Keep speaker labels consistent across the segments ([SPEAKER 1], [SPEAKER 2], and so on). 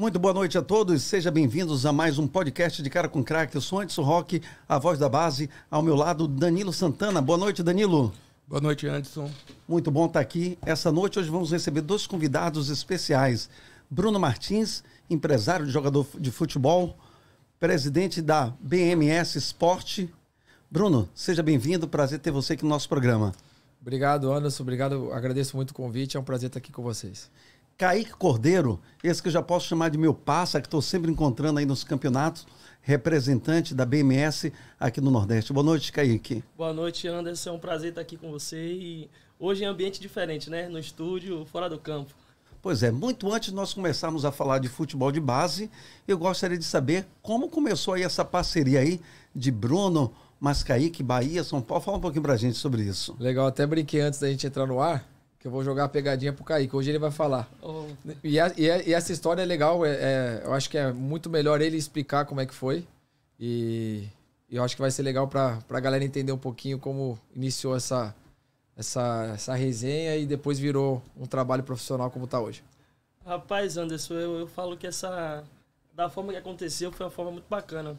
[SPEAKER 1] Muito boa noite a todos, sejam bem-vindos a mais um podcast de Cara com Crack. Eu sou Anderson Rock, a voz da base, ao meu lado Danilo Santana. Boa noite, Danilo. Boa noite, Anderson. Muito bom estar aqui. Essa noite hoje vamos receber dois convidados especiais. Bruno Martins, empresário de jogador de futebol, presidente da BMS Esporte. Bruno, seja bem-vindo, prazer ter você aqui no nosso programa. Obrigado, Anderson. Obrigado, agradeço muito o convite. É um prazer estar aqui com vocês. Kaique Cordeiro, esse que eu já posso chamar de meu passa, que estou sempre encontrando aí nos campeonatos, representante da BMS aqui no Nordeste. Boa noite, Kaique.
[SPEAKER 2] Boa noite, Anderson. É um prazer estar aqui com você. E hoje em é ambiente diferente, né? No estúdio, fora do campo.
[SPEAKER 1] Pois é, muito antes de nós começarmos a falar de futebol de base, eu gostaria de saber como começou aí essa parceria aí de Bruno, Mascaíque, Bahia, São Paulo. Fala um pouquinho pra gente sobre isso.
[SPEAKER 3] Legal, até brinquei antes da gente entrar no ar que eu vou jogar a pegadinha pro Kaique. Hoje ele vai falar. Oh. E, a, e, a, e, essa história é legal. É, é, eu acho que é muito melhor ele explicar como é que foi. E, e eu acho que vai ser legal pra, pra galera entender um pouquinho como iniciou essa, essa, essa resenha e depois virou um trabalho profissional como tá hoje.
[SPEAKER 2] Rapaz, Anderson, eu, eu falo que essa. Da forma que aconteceu foi uma forma muito bacana.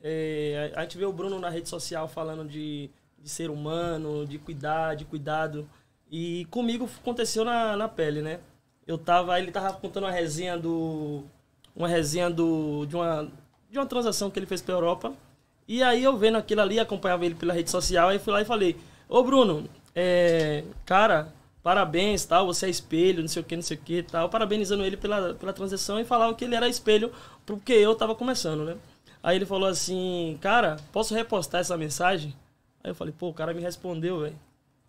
[SPEAKER 2] É, a, a gente vê o Bruno na rede social falando de, de ser humano, de cuidar, de cuidado. E comigo aconteceu na, na pele, né? Eu tava, ele tava contando uma resenha do uma resenha do de uma de uma transação que ele fez para Europa. E aí eu vendo aquilo ali, acompanhava ele pela rede social, aí fui lá e falei: "Ô Bruno, é, cara, parabéns, tal, você é espelho, não sei o que, não sei o que, tal". Parabenizando ele pela pela transação e falava que ele era espelho porque eu tava começando, né? Aí ele falou assim: "Cara, posso repostar essa mensagem?" Aí eu falei: "Pô, o cara me respondeu, velho".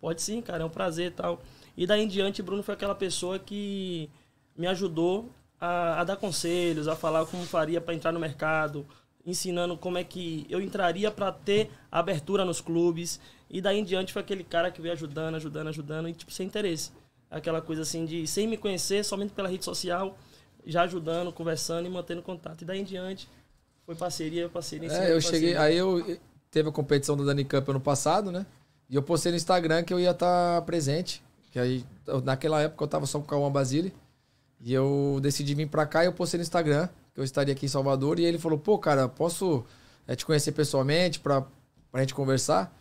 [SPEAKER 2] Pode sim, cara, é um prazer e tal. E daí em diante, Bruno foi aquela pessoa que me ajudou a, a dar conselhos, a falar como faria para entrar no mercado, ensinando como é que eu entraria para ter abertura nos clubes. E daí em diante foi aquele cara que veio ajudando, ajudando, ajudando e tipo sem interesse. Aquela coisa assim de sem me conhecer, somente pela rede social, já ajudando, conversando e mantendo contato. E daí em diante foi parceria, parceria, é, eu cheguei, aí
[SPEAKER 3] eu teve a competição da Dani Cup ano passado, né? E eu postei no Instagram que eu ia estar tá presente. Que aí, naquela época, eu tava só com o Cauã Basile. E eu decidi vir pra cá e eu postei no Instagram que eu estaria aqui em Salvador. E ele falou, pô, cara, posso é, te conhecer pessoalmente pra, pra gente conversar?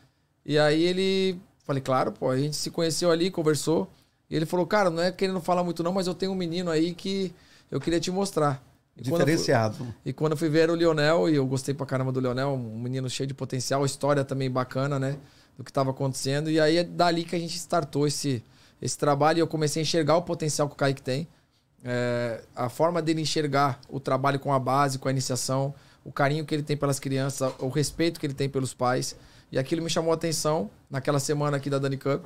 [SPEAKER 3] E aí ele... Falei, claro, pô. A gente se conheceu ali, conversou. E ele falou, cara, não é querendo falar muito não, mas eu tenho um menino aí que eu queria te mostrar. E Diferenciado. Quando fui, e quando eu fui ver era o Lionel, e eu gostei pra caramba do Lionel, um menino cheio de potencial, história também bacana, né? do que estava acontecendo. E aí é dali que a gente startou esse, esse trabalho e eu comecei a enxergar o potencial que o Kaique tem. É, a forma dele enxergar o trabalho com a base, com a iniciação, o carinho que ele tem pelas crianças, o respeito que ele tem pelos pais. E aquilo me chamou a atenção naquela semana aqui da Dani Cup.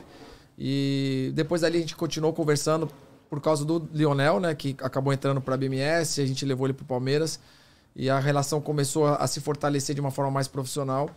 [SPEAKER 3] E depois dali a gente continuou conversando por causa do Lionel, né, que acabou entrando para a BMS, a gente levou ele para o Palmeiras e a relação começou a se fortalecer de uma forma mais profissional.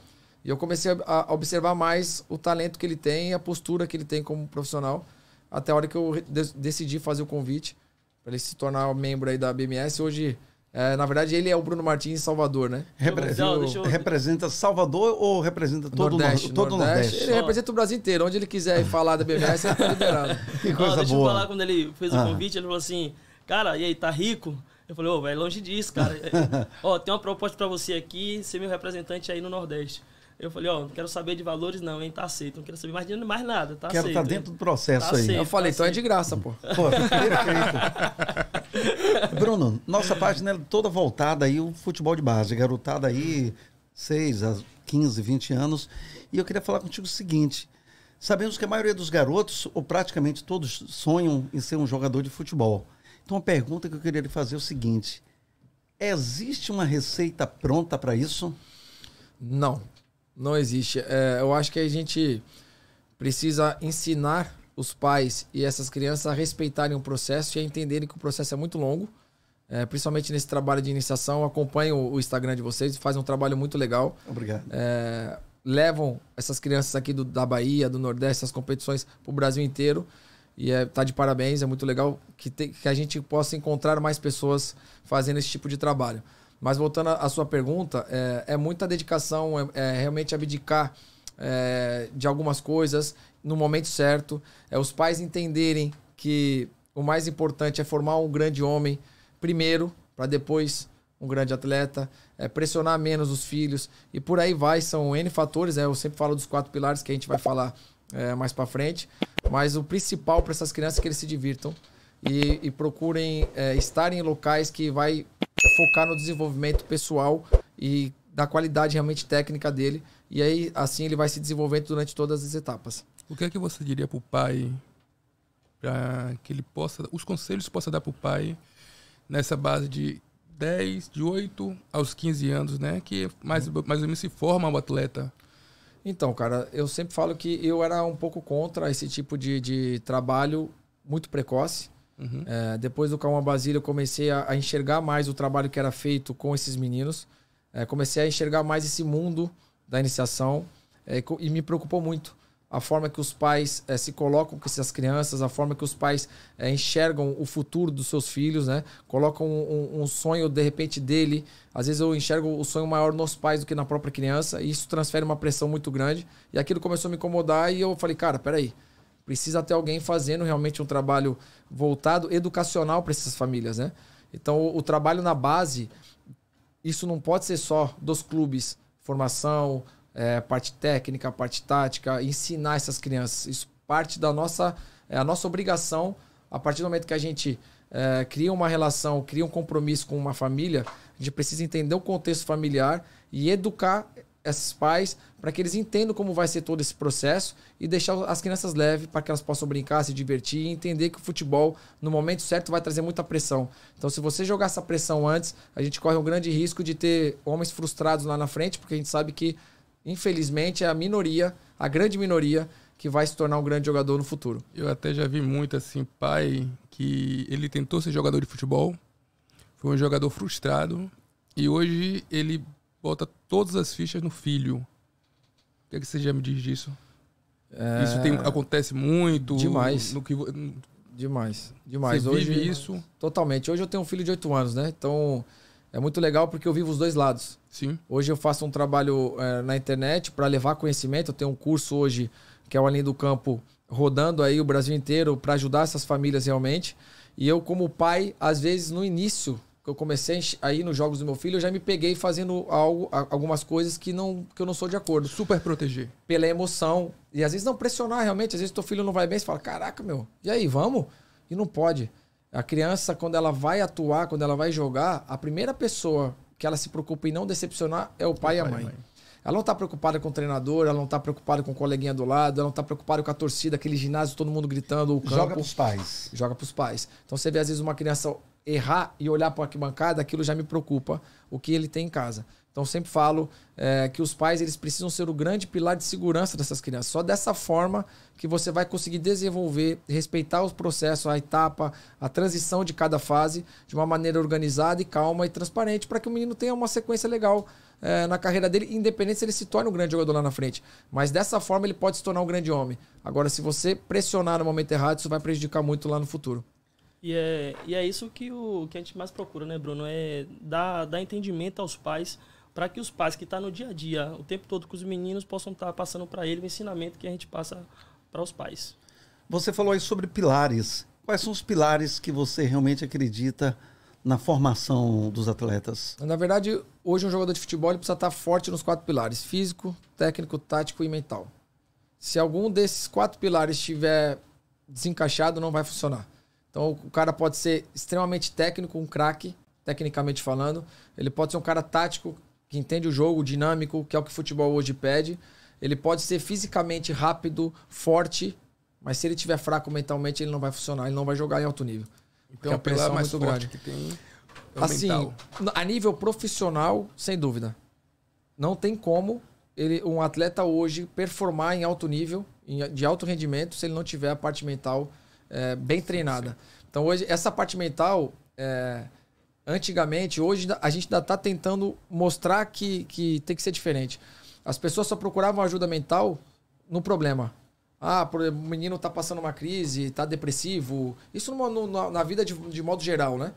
[SPEAKER 3] E eu comecei a, observar mais o talento que ele tem e a postura que ele tem como profissional, até a hora que eu decidi fazer o convite para ele se tornar membro aí da BMS. Hoje, é, na verdade, ele é o Bruno
[SPEAKER 1] Martins em Salvador, né?
[SPEAKER 3] Repre então, eu,
[SPEAKER 1] Representa Salvador ou representa
[SPEAKER 3] todo Nordeste, o todo Nordeste? Nordeste. Ele representa o Brasil inteiro. Onde ele quiser falar da BMS, ele tá liberado. Que coisa deixa boa. eu falar, quando ele fez o ah. convite,
[SPEAKER 2] ele falou assim, cara, e aí, tá rico? Eu falei, ô, oh, vai longe disso, cara. Ó, oh, tem uma proposta para você aqui, ser meu representante aí no Nordeste. Eu falei, ó, oh, não quero saber de valores não, hein? Tá aceito. Não quero saber mais de mais nada, tá quero tá aceito. Quero tá dentro do processo tá aí. Aceito, eu falei, tá então aceito. é de graça, pô. Pô, tá perfeito. Bruno, nossa página
[SPEAKER 1] é toda voltada aí, o futebol de base, garotada aí, 6 a 15, 20 anos. E eu queria falar contigo o seguinte, sabemos que a maioria dos garotos, ou praticamente todos, sonham em ser um jogador de futebol. Então a pergunta que eu queria lhe fazer é o seguinte, existe uma receita pronta para isso? Não, não existe. É, eu acho que
[SPEAKER 3] a gente precisa ensinar os pais e essas crianças a respeitarem o processo e a entenderem que o processo é muito longo. É, principalmente nesse trabalho de iniciação, acompanho o Instagram de vocês, faz um trabalho muito legal. Obrigado. É, levam essas crianças aqui do, da Bahia, do Nordeste, essas competições para o Brasil inteiro. E é, tá de parabéns, é muito legal que, te, que a gente possa encontrar mais pessoas fazendo esse tipo de trabalho. Mas voltando à sua pergunta, é, é muita dedicação, é, é realmente abdicar é, de algumas coisas no momento certo. É os pais entenderem que o mais importante é formar um grande homem primeiro, para depois um grande atleta, é pressionar menos os filhos e por aí vai. São N fatores, né? eu sempre falo dos quatro pilares que a gente vai falar é, mais para frente, mas o principal para essas crianças é que eles se divirtam e, e procurem é, estar em locais que vai focar no desenvolvimento pessoal e da qualidade realmente técnica dele. E aí, assim, ele vai se desenvolvendo
[SPEAKER 4] durante todas as etapas. O que é que você diria para o pai, para que ele possa, os conselhos possa dar para o pai nessa base de 10, de 8 aos 15 anos, né? Que mais, mais ou menos se forma o atleta. Então, cara, eu
[SPEAKER 3] sempre falo que eu era um pouco contra esse tipo de, de trabalho muito precoce. Uhum. É, depois do Calma Basílio, eu comecei a, a, enxergar mais o trabalho que era feito com esses meninos. É, comecei a enxergar mais esse mundo da iniciação é, e me preocupou muito a forma que os pais é, se colocam com essas crianças, a forma que os pais é, enxergam o futuro dos seus filhos, né? Colocam um, um, sonho de repente dele. Às vezes eu enxergo o sonho maior nos pais do que na própria criança e isso transfere uma pressão muito grande. E aquilo começou a me incomodar e eu falei, cara, peraí. aí precisa ter alguém fazendo realmente um trabalho voltado educacional para essas famílias, né? Então, o, o, trabalho na base, isso não pode ser só dos clubes, formação, é, parte técnica, parte tática, ensinar essas crianças. Isso parte da nossa, é, a nossa obrigação, a partir do momento que a gente é, cria uma relação, cria um compromisso com uma família, a gente precisa entender o contexto familiar e educar esses pais para que eles entendam como vai ser todo esse processo e deixar as crianças leves para que elas possam brincar, se divertir e entender que o futebol, no momento certo, vai trazer muita pressão. Então, se você jogar essa pressão antes, a gente corre um grande risco de ter homens frustrados lá na frente, porque a gente sabe que, infelizmente, é a minoria, a grande minoria, que vai se tornar um grande jogador no futuro.
[SPEAKER 4] Eu até já vi muito, assim, pai que ele tentou ser jogador de futebol, foi um jogador frustrado e hoje ele bota todas as fichas no filho. O que, é que você já me diz disso? É... Isso tem, acontece muito. Demais. No, que, Demais.
[SPEAKER 3] Demais. Você Hoje, vive isso? Totalmente. Hoje eu tenho um filho de 8 anos, né? Então é muito legal porque eu vivo os dois lados. Sim. Hoje eu faço um trabalho é, na internet para levar conhecimento. Eu tenho um curso hoje que é o Além do Campo, rodando aí o Brasil inteiro para ajudar essas famílias realmente. E eu, como pai, às vezes no início eu comecei aí nos jogos do meu filho, eu já me peguei fazendo algo, algumas coisas que, não, que eu não sou de acordo. Super proteger. Pela emoção. E às vezes não pressionar realmente. Às vezes teu filho não vai bem, você fala, caraca, meu, e aí, vamos? E não pode. A criança, quando ela vai atuar, quando ela vai jogar, a primeira pessoa que ela se preocupa em não decepcionar é o é pai, o pai e a mãe. mãe. Ela não está preocupada com o treinador, ela não está preocupada com o coleguinha do lado, ela não está preocupada com a torcida, aquele ginásio, todo mundo gritando, o campo. Joga pros pais. Joga pros pais. Então você vê, às vezes, uma criança errar e olhar para a arquibancada, aquilo já me preocupa, o que ele tem em casa. Então sempre falo é, que os pais eles precisam ser o grande pilar de segurança dessas crianças. Só dessa forma que você vai conseguir desenvolver, respeitar os processos, a etapa, a transição de cada fase de uma maneira organizada e calma e transparente para que o menino tenha uma sequência legal é, na carreira dele, independente se ele se torne um grande jogador lá na frente. Mas dessa forma ele pode se tornar um grande homem. Agora, se você pressionar no momento errado, isso vai prejudicar muito lá no futuro.
[SPEAKER 2] E é, e é isso que, o, que a gente mais procura, né, Bruno? É dar, dar entendimento aos pais para que os pais que estão tá no dia a dia, o tempo todo com os meninos, possam estar tá passando para ele o ensinamento que a gente passa para os pais.
[SPEAKER 1] Você falou aí sobre pilares. Quais são os pilares que você realmente acredita na formação dos atletas?
[SPEAKER 2] Na verdade,
[SPEAKER 3] hoje um jogador de futebol precisa estar tá forte nos quatro pilares: físico, técnico, tático e mental. Se algum desses quatro pilares estiver desencaixado, não vai funcionar. Então o cara pode ser extremamente técnico, um craque, tecnicamente falando. Ele pode ser um cara tático, que entende o jogo, dinâmico, que é o que o futebol hoje pede. Ele pode ser fisicamente rápido, forte, mas se ele tiver fraco mentalmente, ele não vai funcionar, ele não vai jogar em alto nível. Então a pressão é, é mais muito grande. Que tem assim, a nível profissional, sem dúvida. Não tem como ele, um atleta hoje performar em alto nível, de alto rendimento, se ele não tiver a parte mental é, bem treinada. Sim, Então hoje, essa parte mental, é, antigamente, hoje a gente ainda está tentando mostrar que, que tem que ser diferente. As pessoas só procuravam ajuda mental no problema. Ah, o menino está passando uma crise, está depressivo. Isso no, no, na vida de, de, modo geral, né?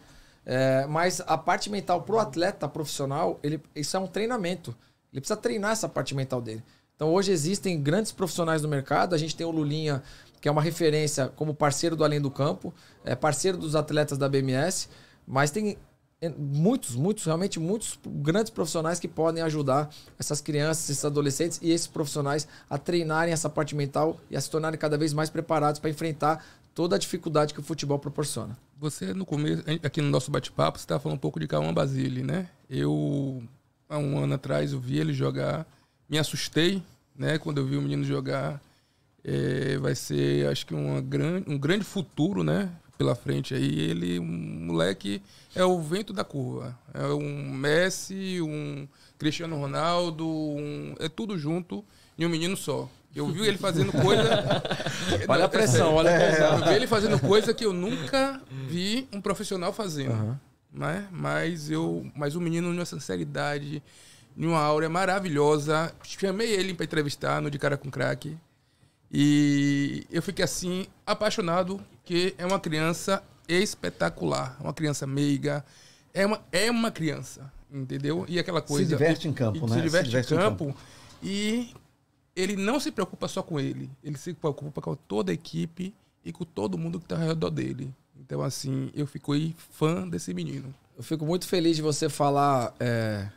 [SPEAKER 3] É, mas a parte mental para o atleta profissional, ele, isso é um treinamento. Ele precisa treinar essa parte mental dele. Então hoje existem grandes profissionais no mercado. A gente tem o Lulinha que é uma referência como parceiro do Além do Campo, é parceiro dos atletas da BMS, mas tem é, muitos, muitos, realmente muitos grandes profissionais que podem ajudar essas crianças, esses adolescentes e esses profissionais a treinarem essa parte mental e a se tornarem cada vez mais preparados para enfrentar toda a dificuldade que o futebol proporciona.
[SPEAKER 4] Você, no começo, aqui no nosso bate-papo, você estava falando um pouco de Cauã Basile, né? Eu, há um ano atrás, eu vi ele jogar, me assustei, né? Quando eu vi o menino jogar, é, vai ser, acho que, uma grande, um grande futuro, né? Pela frente aí. Ele, um moleque, é o vento da curva. É um Messi, um Cristiano Ronaldo, um, é tudo junto em um menino só. Eu vi ele fazendo coisa. olha a é pressão, olha a é, pressão. Eu vi ele fazendo coisa que eu nunca vi um profissional fazendo. Uhum. Né? Mas eu. Mas o um menino numa sinceridade, numa áurea maravilhosa. Chamei ele para entrevistar no De Cara com Craque. E eu fiquei assim, apaixonado, que é uma criança espetacular, uma criança meiga, é uma, é uma criança, entendeu? E aquela coisa. Se diverte e, em campo, e, né? Se diverte, se diverte em, campo, em campo. E ele não se preocupa só com ele, ele se preocupa com toda a equipe e com todo mundo que está ao redor dele. Então, assim, eu fico fã desse menino. Eu fico muito feliz de você falar é,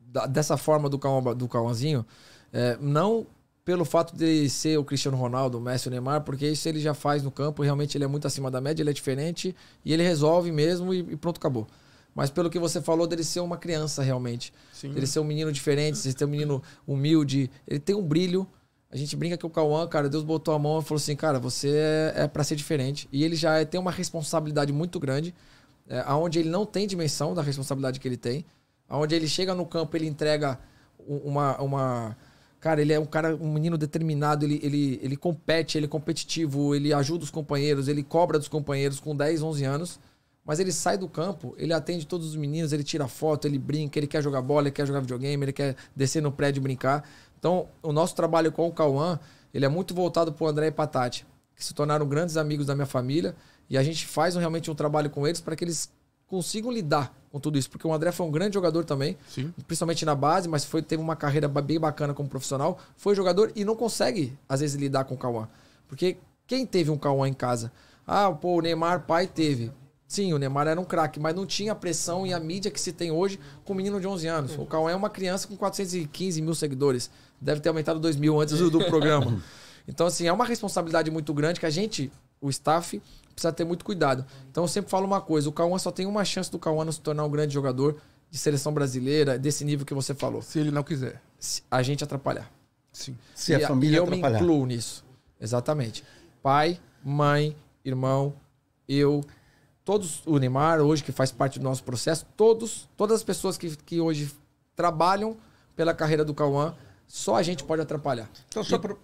[SPEAKER 3] da, dessa forma do, Cauã, do Cauãzinho, é, não pelo fato de ser o Cristiano Ronaldo, o Messi, o Neymar, porque isso ele já faz no campo, realmente ele é muito acima da média, ele é diferente e ele resolve mesmo e, e pronto, acabou. Mas pelo que você falou dele ser uma criança realmente, Sim. ele ser um menino diferente, ele ser um menino humilde, ele tem um brilho. A gente brinca que o Cauã, cara, Deus botou a mão e falou assim, cara, você é, é para ser diferente. E ele já é, tem uma responsabilidade muito grande, é, aonde ele não tem dimensão da responsabilidade que ele tem, aonde ele chega no campo, ele entrega uma, uma Cara, ele é um cara, um menino determinado, ele, ele, ele compete, ele é competitivo, ele ajuda os companheiros, ele cobra dos companheiros com 10, 11 anos. Mas ele sai do campo, ele atende todos os meninos, ele tira foto, ele brinca, ele quer jogar bola, ele quer jogar videogame, ele quer descer no prédio e brincar. Então, o nosso trabalho com o Cauã, ele é muito voltado para o André e Patati, que se tornaram grandes amigos da minha família. E a gente faz realmente um trabalho com eles para que eles consigam lidar com tudo isso, porque o André foi um grande jogador também, Sim. principalmente na base, mas foi teve uma carreira bem bacana como profissional, foi jogador e não consegue às vezes lidar com o Cauã. Porque quem teve um Cauã em casa? Ah, pô, o Neymar pai teve. Sim, o Neymar era um craque, mas não tinha a pressão e a mídia que se tem hoje com um menino de 11 anos. O Cauã é uma criança com 415 mil seguidores. Deve ter aumentado 2 mil antes do, do programa. Então, assim, é uma responsabilidade muito grande que a gente, o staff, precisa ter muito cuidado. Então eu sempre falo uma coisa: o Cauã só tem uma chance do Cauã se tornar um grande jogador de seleção brasileira, desse nível que você falou. Se ele não quiser. Se a gente atrapalhar. Sim. Se e a família a, e atrapalhar. eu me incluo nisso. Exatamente. Pai, mãe, irmão, eu, todos, o Neymar hoje que faz parte do nosso processo, todos, todas as pessoas que, que hoje trabalham pela carreira do Cauã, só a gente pode atrapalhar. Então, só para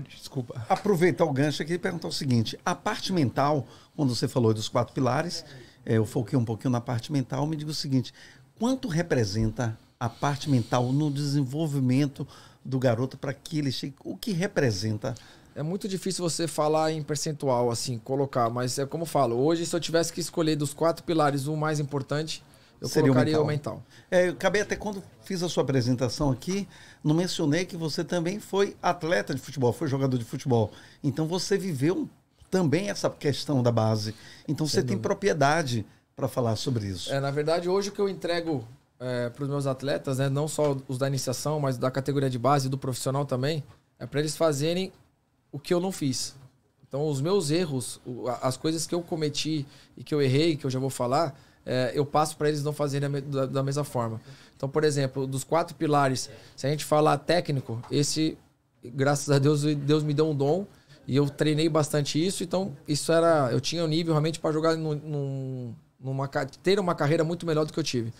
[SPEAKER 1] Pode, desculpa. Aproveitar o gancho aqui e perguntar o seguinte: a parte mental, quando você falou dos quatro pilares, é, eu foquei um pouquinho na parte mental, me diga o seguinte: quanto representa a parte mental no desenvolvimento do garoto para que ele chegue? O que representa? É muito difícil você falar em percentual, assim, colocar, mas é como eu falo, hoje se eu tivesse que escolher dos quatro pilares o mais importante, eu Seria colocaria o mental. O mental. É, eu acabei até quando fiz a sua apresentação aqui, não mencionei que você também foi atleta de futebol, foi jogador de futebol. Então você viveu também essa questão da base. Então Sem você dúvida. tem propriedade para falar sobre isso. É,
[SPEAKER 3] na verdade, hoje o que eu entrego é, para os meus atletas, né, não só os da iniciação, mas da categoria de base, do profissional também, é para eles fazerem o que eu não fiz. Então, os meus erros, as coisas que eu cometi e que eu errei, que eu já vou falar, é, eu passo para eles não fazerem da, da, mesma forma. Então, por exemplo, dos quatro pilares, se a gente falar técnico, esse, graças a Deus, Deus me deu um dom e eu treinei bastante isso. Então, isso era. Eu tinha o um nível realmente para jogar num, numa. ter uma carreira muito melhor do que eu tive.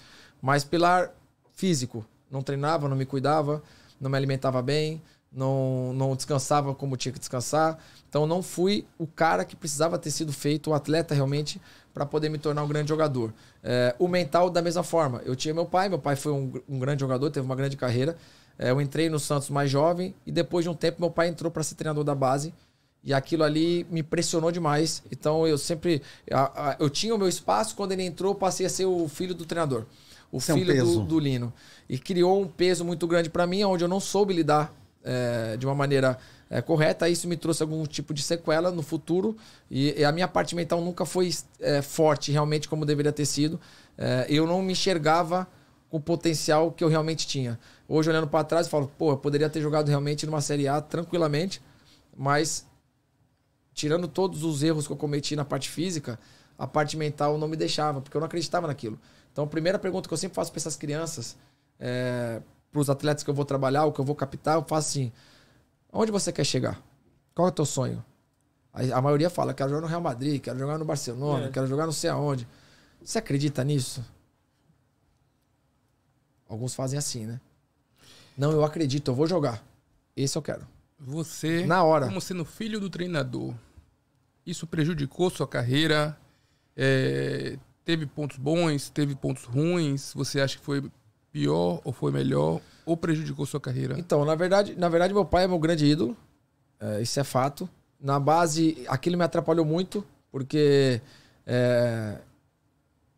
[SPEAKER 3] Mas pilar físico, não treinava, não me cuidava, não me alimentava bem não, não descansava como tinha que descansar. Então não fui o cara que precisava ter sido feito, o atleta realmente, para poder me tornar um grande jogador. É, o mental, da mesma forma. Eu tinha meu pai, meu pai foi um, um grande jogador, teve uma grande carreira. É, eu entrei no Santos mais jovem e depois de um tempo meu pai entrou para ser treinador da base. E aquilo ali me pressionou demais. Então eu sempre. Eu tinha o meu espaço, quando ele entrou, passei a ser o filho do treinador. O é filho um do, do Lino. E criou um peso muito grande para mim, onde eu não soube lidar é, de uma maneira é, correta. Isso me trouxe algum tipo de sequela no futuro. E, e a minha parte mental nunca foi é, forte, realmente, como deveria ter sido. É, eu não me enxergava com o potencial que eu realmente tinha. Hoje, olhando para trás, eu falo, pô, eu poderia ter jogado realmente numa Série A tranquilamente, mas tirando todos os erros que eu cometi na parte física, a parte mental não me deixava, porque eu não acreditava naquilo. Então, a primeira pergunta que eu sempre faço para essas crianças é para os atletas que eu vou trabalhar, o que eu vou captar, eu faço assim: onde você quer chegar? Qual é o teu sonho? A, a maioria fala: quero jogar no Real Madrid, quero jogar no Barcelona, é. quero jogar não sei aonde. Você acredita nisso? Alguns fazem assim, né? Não, eu acredito, eu vou jogar. Esse eu quero.
[SPEAKER 4] Você, na hora, como sendo filho do treinador, isso prejudicou sua carreira? É, teve pontos bons, teve pontos ruins? Você acha que foi pior ou foi melhor ou prejudicou sua carreira? Então, na verdade, na verdade meu pai é meu grande
[SPEAKER 3] ídolo. É, isso é fato. Na base, aquilo me atrapalhou muito, porque é,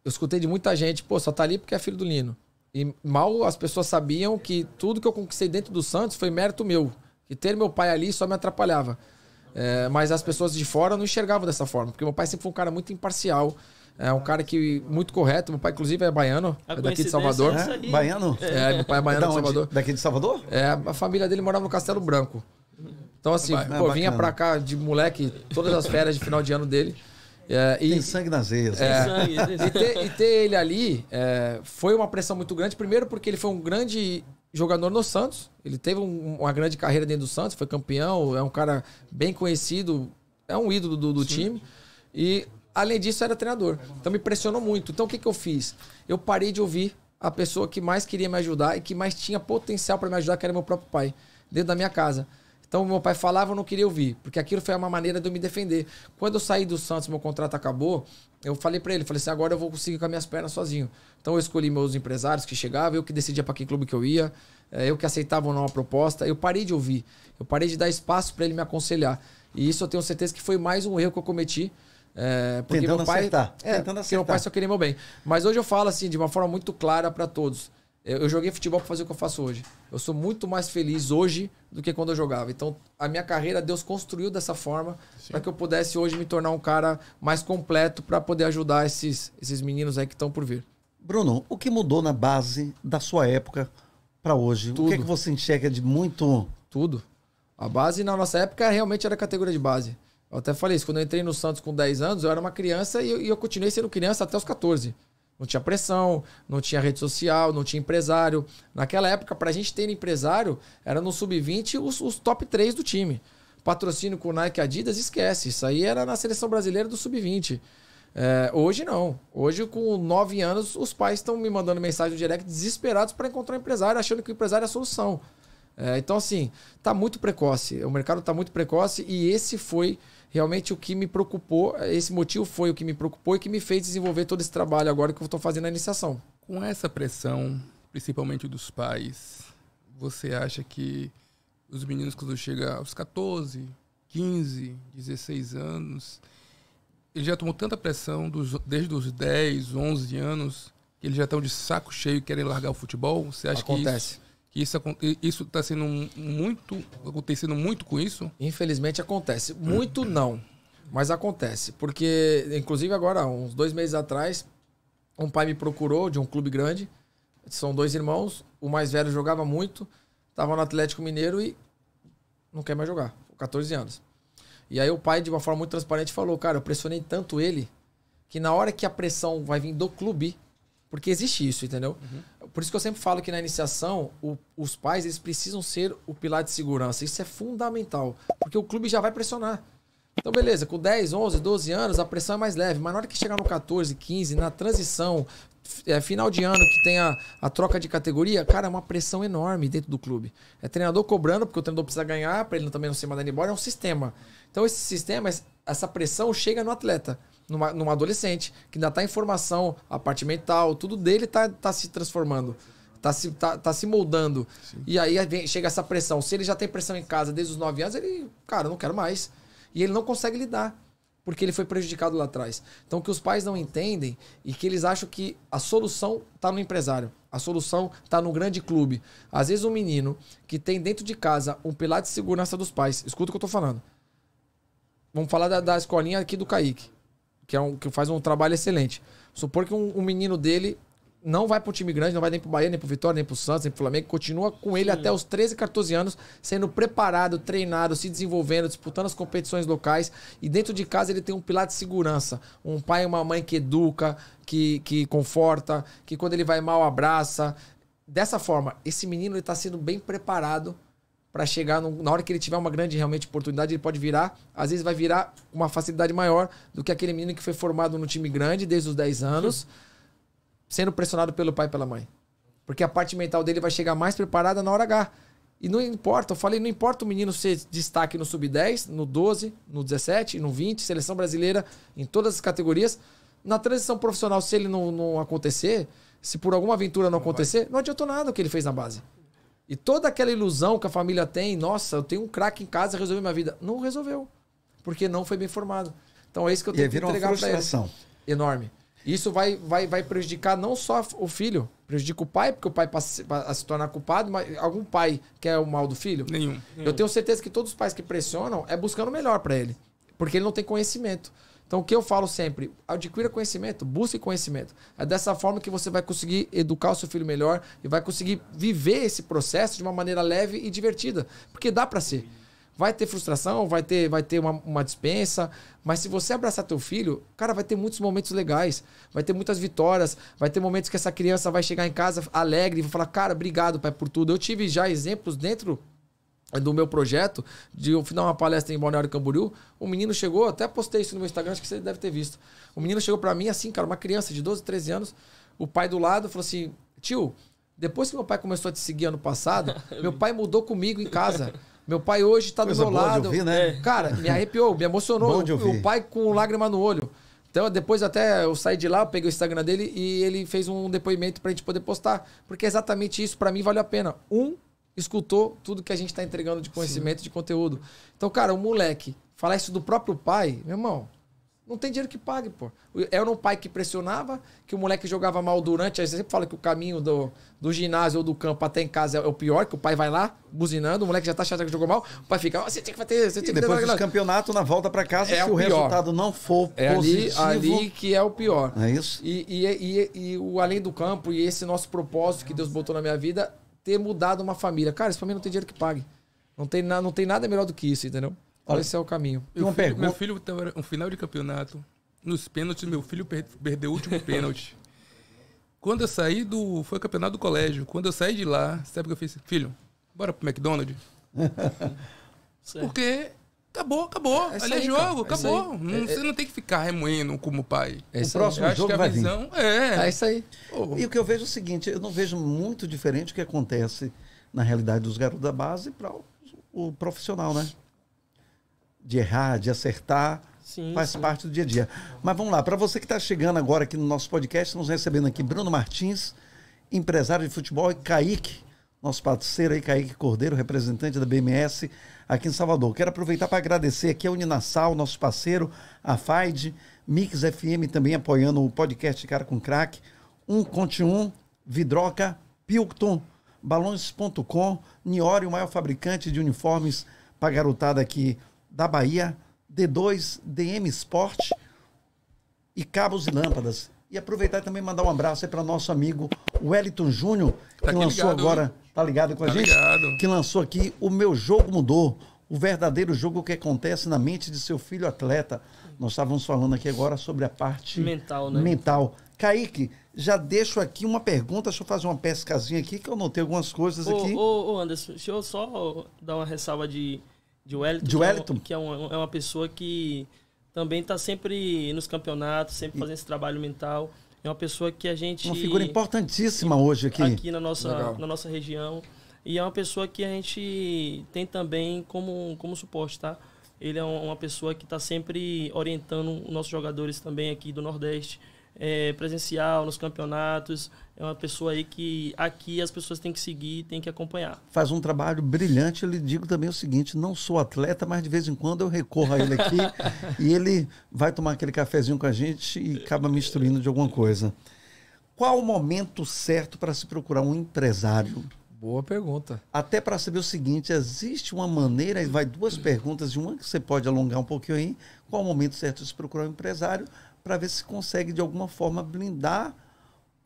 [SPEAKER 3] eu escutei de muita gente, pô, só tá ali porque é filho do Lino. E mal as pessoas sabiam que tudo que eu conquistei dentro do Santos foi mérito meu. que ter meu pai ali só me atrapalhava. É, mas as pessoas de fora não enxergavam dessa forma, porque meu pai sempre foi um cara muito imparcial. É um cara que muito correto. Meu pai, inclusive, é baiano. é daqui de Salvador. É? Baiano? É, meu pai é baiano de Salvador. Daqui de Salvador? É, a família dele morava no Castelo Branco. Então, assim, é, pô, vinha pra cá de moleque todas as férias de final de ano dele. É,
[SPEAKER 1] e, tem sangue nas veias. É, né? sangue, e,
[SPEAKER 3] ter, e, ter, ele ali é, foi uma pressão muito grande. Primeiro, porque ele foi um grande jogador no Santos. Ele teve um, uma grande carreira dentro do Santos, foi campeão, é um cara bem conhecido, é um ídolo do, do time. E Além disso, era treinador. Então me pressionou muito. Então o que, que eu fiz? Eu parei de ouvir a pessoa que mais queria me ajudar e que mais tinha potencial para me ajudar, que era meu próprio pai, dentro da minha casa. Então meu pai falava, eu não queria ouvir, porque aquilo foi uma maneira de eu me defender. Quando eu saí do Santos, meu contrato acabou, eu falei para ele, falei assim, agora eu vou conseguir com as minhas pernas sozinho. Então eu escolhi meus empresários que chegavam, eu que decidia para que clube que eu ia, eh, eu que aceitava ou não a proposta, eu parei de ouvir, eu parei de dar espaço para ele me aconselhar. E isso eu tenho certeza que foi mais um erro que eu cometi, é, porque tentando meu pai, acertar. É, tentando acertar. meu pai só queria meu bem. Mas hoje eu falo assim, de uma forma muito clara para todos. Eu, eu joguei futebol para fazer o que eu faço hoje. Eu sou muito mais feliz hoje do que quando eu jogava. Então, a minha carreira Deus construiu dessa forma para que eu pudesse hoje me tornar um cara mais
[SPEAKER 1] completo para poder ajudar esses, esses meninos aí que estão por vir. Bruno, o que mudou na base da sua época para hoje? Tudo. O que, é que você enxerga de muito. Tudo. A
[SPEAKER 3] base na nossa época realmente era categoria de base. Eu até falei isso, quando eu entrei no Santos com 10 anos, eu era uma criança e eu, continuei sendo criança até os 14. Não tinha pressão, não tinha rede social, não tinha empresário. Naquela época, para a gente ter empresário, era no sub-20 os, os, top 3 do time. Patrocínio com Nike Adidas, esquece. Isso aí era na seleção brasileira do sub-20. É, hoje não. Hoje, com 9 anos, os pais estão me mandando mensagem no direct desesperados para encontrar um empresário, achando que o empresário é a solução. É, então, assim, está muito precoce. O mercado está muito precoce e esse foi realmente o que me preocupou. Esse motivo foi o que me preocupou e que me fez desenvolver todo esse trabalho agora que eu estou fazendo na iniciação.
[SPEAKER 4] Com essa pressão, principalmente dos pais, você acha que os meninos, quando chegam aos 14, 15, 16 anos, ele já tomou tanta pressão dos, desde os 10, 11 anos, que eles já estão de saco cheio e querem largar o futebol? Você acha Acontece. que. Acontece. Isso isso está sendo muito acontecendo muito com isso? Infelizmente acontece. Muito não, mas acontece, porque
[SPEAKER 3] inclusive agora uns dois meses atrás um pai me procurou de um clube grande. São dois irmãos. O mais velho jogava muito, estava no Atlético Mineiro e não quer mais jogar. 14 anos. E aí o pai, de uma forma muito transparente, falou: Cara, eu pressionei tanto ele que na hora que a pressão vai vir do clube, porque existe isso, entendeu? Uhum. Por isso que eu sempre falo que na iniciação, o, os pais eles precisam ser o pilar de segurança. Isso é fundamental, porque o clube já vai pressionar. Então, beleza, com 10, 11, 12 anos, a pressão é mais leve, mas na hora que chegar no 14, 15, na transição, é, final de ano que tem a, a, troca de categoria, cara, é uma pressão enorme dentro do clube. É treinador cobrando, porque o treinador precisa ganhar, para ele também não ser mandado embora, é um sistema. Então, esse sistema, essa pressão chega no atleta numa, numa adolescente, que ainda está em formação, a parte mental, tudo dele está tá se transformando. Tá se, tá, tá se moldando. Sim. E aí vem, chega essa pressão. Se ele já tem pressão em casa desde os 9 anos, ele, cara, não quero mais. E ele não consegue lidar, porque ele foi prejudicado lá atrás. Então, que os pais não entendem e que eles acham que a solução está no empresário, a solução está no grande clube. Às vezes, um menino que tem dentro de casa um pilar de segurança dos pais, escuta o que eu estou falando. Vamos falar da, da escolinha aqui do Kaique que, é um, que faz um trabalho excelente. Supor que um, um menino dele não vai para o time grande, não vai nem para o Bahia, nem para o Vitória, nem para o Santos, nem para o Flamengo, continua com ele Sim. até os 13, 14 anos, sendo preparado, treinado, se desenvolvendo, disputando as competições locais e dentro de casa ele tem um pilar de segurança, um pai e uma mãe que educa, que, que conforta, que quando ele vai mal abraça. Dessa forma, esse menino está sendo bem preparado para chegar no, na hora que ele tiver uma grande realmente oportunidade, ele pode virar, às vezes vai virar uma facilidade maior do que aquele menino que foi formado no time grande desde os 10 anos, sendo pressionado pelo pai e pela mãe. Porque a parte mental dele vai chegar mais preparada na hora H. E não importa, eu falei, não importa o menino ser destaque no sub-10, no 12, no 17, no 20, seleção brasileira, em todas as categorias. Na transição profissional, se ele não, não acontecer, se por alguma aventura não, não acontecer, vai. não adiantou nada o que ele fez na base. E toda aquela ilusão que a família tem, nossa, eu tenho um craque em casa, resolveu minha vida. Não resolveu, porque não foi bem formado. Então é isso que eu tenho e que entregar para ele. Enorme. Isso vai, vai, vai prejudicar não só o filho, prejudica o pai, porque o pai passa a se tornar culpado, mas algum pai quer o mal do filho? Nenhum. Eu tenho certeza que todos os pais que pressionam é buscando o melhor para ele, porque ele não tem conhecimento. Então, o que eu falo sempre? Adquira conhecimento, busque conhecimento. É dessa forma que você vai conseguir educar o seu filho melhor e vai conseguir viver esse processo de uma maneira leve e divertida. Porque dá para ser. Vai ter frustração, vai ter, vai ter uma, uma dispensa, mas se você abraçar teu filho, cara, vai ter muitos momentos legais, vai ter muitas vitórias, vai ter momentos que essa criança vai chegar em casa alegre e vai falar, cara, obrigado, pai, por tudo. Eu tive já exemplos dentro do meu projeto, de eu dar uma palestra em Balneário Camboriú, o menino chegou, até postei isso no meu Instagram, acho que você deve ter visto. O menino chegou para mim assim, cara, uma criança de 12, 13 anos, o pai do lado falou assim: "Tio, depois que meu pai começou a te seguir ano passado, meu pai mudou comigo em casa. Meu pai hoje tá Coisa do meu lado. Ouvir, né? É. Cara, me arrepiou, me emocionou. O pai com lágrima no olho. Então, depois até eu saí de lá, eu peguei o Instagram dele e ele fez um depoimento pra gente poder postar. Porque é exatamente isso, para mim, vale a pena. Um escutou tudo que a gente está entregando de conhecimento, Sim. de conteúdo. Então, cara, o moleque falar isso do próprio pai, meu irmão, não tem dinheiro que pague, pô. Era um pai que pressionava, que o moleque jogava mal durante. Aí você sempre fala que o caminho do, do ginásio ou do campo até em casa é, é o pior, que o pai vai lá buzinando, o moleque já tá chateado que jogou mal, o pai fica, oh, você tinha que fazer você tinha que Depois do
[SPEAKER 1] campeonato, na volta para casa, é se o, pior. resultado não for é positivo... Ali, ali
[SPEAKER 3] que é o pior. É isso? E, e, e, e, o além do campo e esse nosso propósito que Deus botou na minha vida ter mudado uma família. Cara, isso pra mim não tem dinheiro que pague. Não tem, não tem nada melhor do que isso, entendeu? Então, Olha, esse é o caminho. Eu, uma pergunta. Meu
[SPEAKER 4] filho, um final de campeonato, nos pênaltis, meu filho perdeu o último pênalti. quando eu saí do. Foi campeonato do colégio. Quando eu saí de lá, sabe o que eu fiz? Filho, bora pro McDonald's? Porque Acabou, acabou. É, é Ali é jogo, cara. É acabou. É não, é você não tem que ficar remoendo como pai. É o próximo jogo acho vai visão vir. é. É isso
[SPEAKER 1] aí.
[SPEAKER 3] Oh. E o
[SPEAKER 4] que eu vejo é o seguinte: eu não vejo muito
[SPEAKER 1] diferente o que acontece na realidade dos garotos da base para o, o, profissional, né? De errar, de acertar. Sim, faz sim. parte do dia a dia. Mas vamos lá, para você que está chegando agora aqui no nosso podcast, estamos recebendo aqui Bruno Martins, empresário de futebol, e Kaique, nosso parceiro aí, Kaique Cordeiro, representante da BMS aqui em Salvador. Quero aproveitar para agradecer aqui a Uninassal, nosso parceiro, a FAID, Mix FM também apoiando o podcast Cara com Crack, um conte 1 Vidroca, Pilton, Balões.com, Niori, o maior fabricante de uniformes para garotada aqui da Bahia, D2, DM Sport e Cabos e Lâmpadas. E aproveitar e também mandar um abraço para nosso amigo Wellington Júnior, tá que lançou ligado, agora, hein? tá ligado com a tá gente? Ligado. Que lançou aqui O Meu Jogo Mudou, o verdadeiro jogo que acontece na mente de seu filho atleta. Nós estávamos falando aqui agora sobre a parte mental, né? Mental. Kaique, já deixo aqui uma pergunta, deixa eu fazer uma pescazinha aqui, que eu notei algumas coisas ô, aqui.
[SPEAKER 2] Ô, ô, Anderson, deixa eu só dar uma ressalva de, de Wellington. De é Wellington? Que, é, que é uma pessoa que também está sempre nos campeonatos, sempre fazendo esse trabalho mental. É uma pessoa que a gente. Uma figura
[SPEAKER 1] importantíssima hoje aqui. Aqui na nossa, na
[SPEAKER 2] nossa região. E é uma pessoa que a gente tem também como, como suporte, tá? Ele é uma pessoa que está sempre orientando os nossos jogadores também aqui do Nordeste é, presencial, nos campeonatos. É uma pessoa aí que aqui as pessoas têm que seguir, têm que acompanhar.
[SPEAKER 1] Faz um trabalho brilhante. Eu lhe digo também o seguinte: não sou atleta, mas de vez em quando eu recorro a ele aqui e ele vai tomar aquele cafezinho com a gente e acaba me instruindo de alguma coisa. Qual o momento certo para se procurar um empresário? Boa pergunta. Até para saber o seguinte, existe uma maneira, vai duas perguntas, e uma que você pode alongar um pouquinho aí, qual o momento certo de se procurar um empresário, para ver se consegue de alguma forma blindar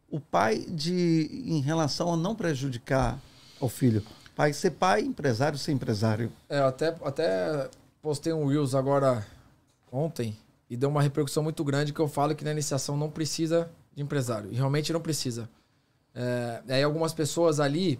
[SPEAKER 1] o pai de em relação a não prejudicar o filho. Pai ser pai, empresário ser empresário.
[SPEAKER 3] É, até até postei um Reels agora ontem e deu uma repercussão muito grande que eu falo que na iniciação não precisa de empresário. E realmente não precisa. É, aí algumas pessoas ali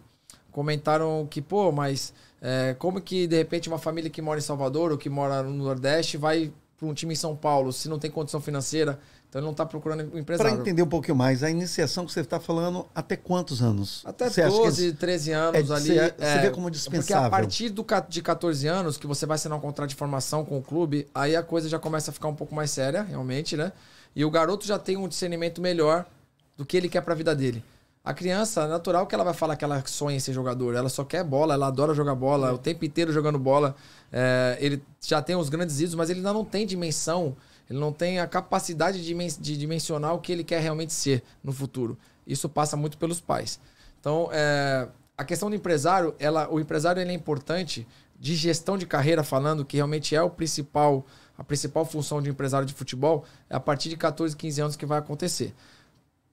[SPEAKER 3] comentaram que, pô, mas é, como que de repente uma família que mora em Salvador ou que mora no Nordeste vai para um time em São Paulo se não tem condição financeira. Então ele não está procurando um empresário. Para entender
[SPEAKER 1] um pouquinho mais, a iniciação que você está falando, até quantos anos? Até você 12, é... 13 anos é, ali. Você, é, você é. vê é como dispensável. Porque a partir
[SPEAKER 3] do, de 14 anos, que você vai assinar um contrato de formação com o clube, aí a coisa já começa a ficar um pouco mais séria, realmente, né? E o garoto já tem um discernimento melhor do que ele quer para a vida dele. A criança, é natural que ela vai falar que ela sonha em ser jogador. Ela só quer bola, ela adora jogar bola, é. o tempo inteiro jogando bola. É, ele já tem os grandes ídolos, mas ele ainda não tem dimensão, ele não tem a capacidade de, de dimensionar o que ele quer realmente ser no futuro. Isso passa muito pelos pais. Então, é, a questão do empresário, ela, o empresário ele é importante de gestão de carreira falando, que realmente é o principal, a principal função de empresário de futebol, é a partir de 14, 15 anos que vai acontecer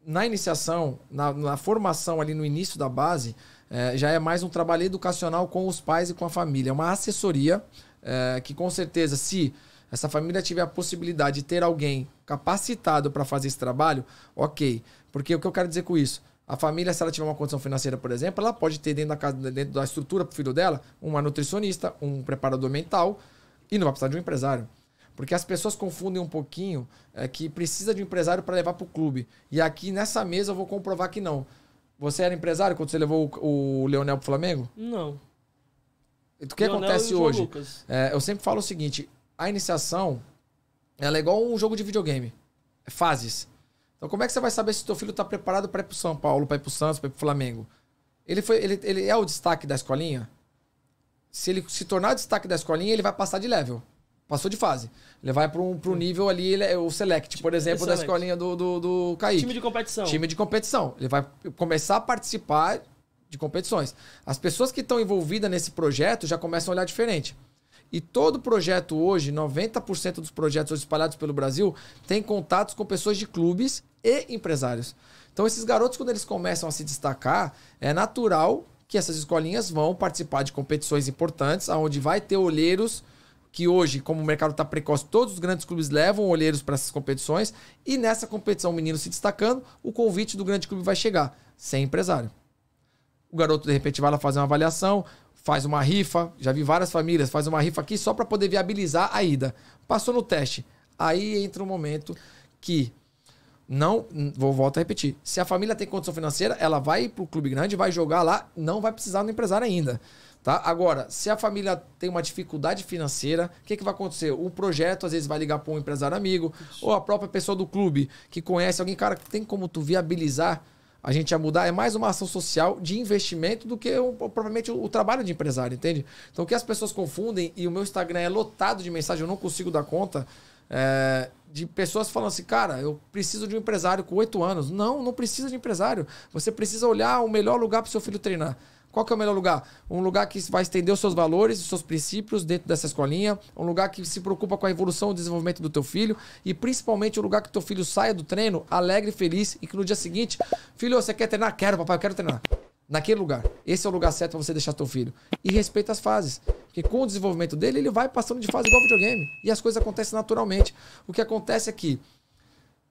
[SPEAKER 3] na iniciação, na, na, formação ali no início da base, é, já é mais um trabalho educacional com os pais e com a família. É uma assessoria é, que, com certeza, se essa família tiver a possibilidade de ter alguém capacitado para fazer esse trabalho, ok. Porque o que eu quero dizer com isso? A família, se ela tiver uma condição financeira, por exemplo, ela pode ter dentro da, casa, dentro da estrutura para o filho dela uma nutricionista, um preparador mental e não vai precisar de um empresário. Porque as pessoas confundem um pouquinho é, que precisa de um empresário para levar para o clube. E aqui nessa mesa eu vou comprovar que não. Você era empresário quando você levou o, o Leonel para o Flamengo? Não. O que Leonel acontece hoje? É, eu sempre falo o seguinte: a iniciação ela é igual um jogo de videogame. É fases. Então como é que você vai saber se o teu filho está preparado para ir para o São Paulo, para ir para o Santos, para ir para o Flamengo? Ele, foi, ele, ele é o destaque da escolinha? Se ele se tornar o destaque da escolinha, ele vai passar de level. Passou de fase. Ele vai para um pro nível ali, ele, é o select, por exemplo, Excelente. da escolinha do, do, do Kaique. Time de competição. Time de competição. Ele vai começar a participar de competições. As pessoas que estão envolvidas nesse projeto já começam a olhar diferente. E todo projeto hoje, 90% dos projetos hoje espalhados pelo Brasil, tem contatos com pessoas de clubes e empresários. Então, esses garotos, quando eles começam a se destacar, é natural que essas escolinhas vão participar de competições importantes, onde vai ter olheiros que hoje, como o mercado está precoce, todos os grandes clubes levam olheiros para essas competições. E nessa competição, o menino se destacando, o convite do grande clube vai chegar, sem empresário. O garoto, de repente, vai lá fazer uma avaliação, faz uma rifa. Já vi várias famílias, faz uma rifa aqui só para poder viabilizar a ida. Passou no teste. Aí entra o um momento que não, vou voltar a repetir. Se a família tem condição financeira, ela vai para o clube grande, vai jogar lá, não vai precisar do empresário ainda. Tá? Agora, se a família tem uma dificuldade financeira, o que, que vai acontecer? O projeto às vezes vai ligar para um empresário amigo ou a própria pessoa do clube que conhece alguém, cara, que tem como tu viabilizar a gente a mudar. É mais uma ação social de investimento do que o, propriamente o, o, trabalho de empresário, entende? Então, o que as pessoas confundem, e o meu Instagram é lotado de mensagem, eu não consigo dar conta, é, de pessoas falando assim, cara, eu preciso de um empresário com oito anos. Não, não precisa de empresário. Você precisa olhar o melhor lugar para seu filho treinar. Qual que é o melhor lugar? Um lugar que vai estender os seus valores, os seus princípios dentro dessa escolinha, um lugar que se preocupa com a evolução e o desenvolvimento do teu filho e principalmente um lugar que teu filho saia do treino alegre, e feliz e que no dia seguinte, filho, você quer treinar? Quero, papai, eu quero treinar. Naquele lugar. Esse é o lugar certo para você deixar teu filho. E respeita as fases. Porque com o desenvolvimento dele, ele vai passando de fase igual videogame. E as coisas acontecem naturalmente. O que acontece é que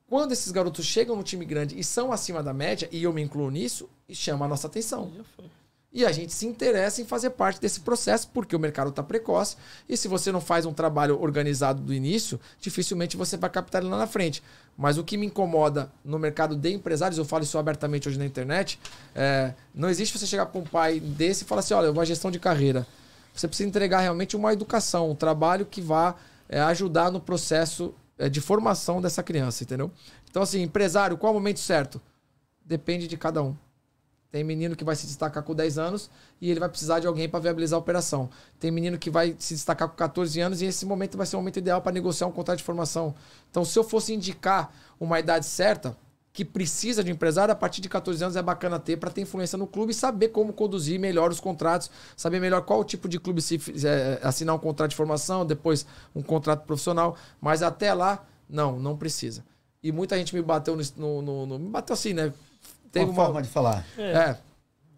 [SPEAKER 3] quando esses garotos chegam no time grande e são acima da média, e eu me incluo nisso, chama a nossa atenção. Já foi. E a gente se interessa em fazer parte desse processo, porque o mercado está precoce. E se você não faz um trabalho organizado do início, dificilmente você vai captar ele lá na frente. Mas o que me incomoda no mercado de empresários, eu falo isso abertamente hoje na internet, é, não existe você chegar com um pai desse e falar assim: olha, uma gestão de carreira. Você precisa entregar realmente uma educação, um trabalho que vá é, ajudar no processo é, de formação dessa criança, entendeu? Então, assim, empresário, qual é o momento certo? Depende de cada um. Tem menino que vai se destacar com 10 anos e ele vai precisar de alguém para viabilizar a operação. Tem menino que vai se destacar com 14 anos e esse momento vai ser o momento ideal para negociar um contrato de formação. Então, se eu fosse indicar uma idade certa que precisa de um empresário, a partir de 14 anos é bacana ter para ter influência no clube e saber como conduzir melhor os contratos, saber melhor qual tipo de clube se é, assinar um contrato de formação, depois um contrato profissional. Mas até lá, não, não precisa. E muita gente me bateu no, no, no me bateu assim, né? teve uma, uma forma de falar. É.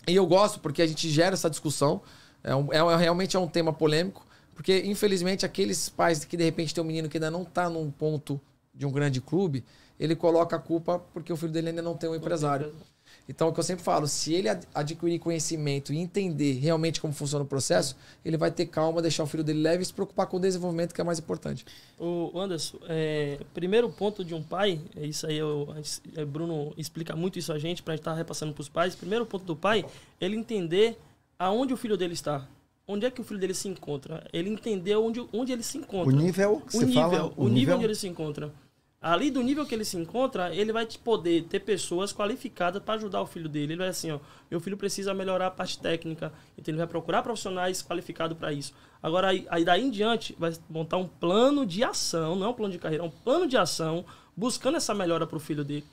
[SPEAKER 3] E eu gosto porque a gente gera essa discussão. É, um, é realmente é um tema polêmico, porque infelizmente aqueles pais que de repente tem um menino que ainda não está num ponto de um grande clube, ele coloca a culpa porque o filho dele ainda não tem um empresário. É então, é o que eu sempre falo, se ele adquirir conhecimento e entender realmente como funciona o processo, ele vai ter calma, deixar o filho dele leve e se preocupar com o desenvolvimento, que é mais importante.
[SPEAKER 2] O Anderson, é, primeiro ponto de um pai, é isso aí, eu, é, Bruno explica muito isso a gente, para a gente estar tá repassando para os pais. Primeiro ponto do pai, ele entender aonde o filho dele está. Onde é que o filho dele se encontra? Ele entender onde, onde ele se encontra. O nível? O nível, fala, o, o nível, nível onde ele se encontra ali do nível que ele se encontra, ele vai poder ter pessoas qualificadas para ajudar o filho dele. Ele vai assim, ó, meu filho precisa melhorar a parte técnica, então ele vai procurar profissionais qualificados para isso. Agora, aí daí em diante, vai montar um plano de ação, não é um plano de carreira, é um plano de ação, buscando essa melhora para o filho dele.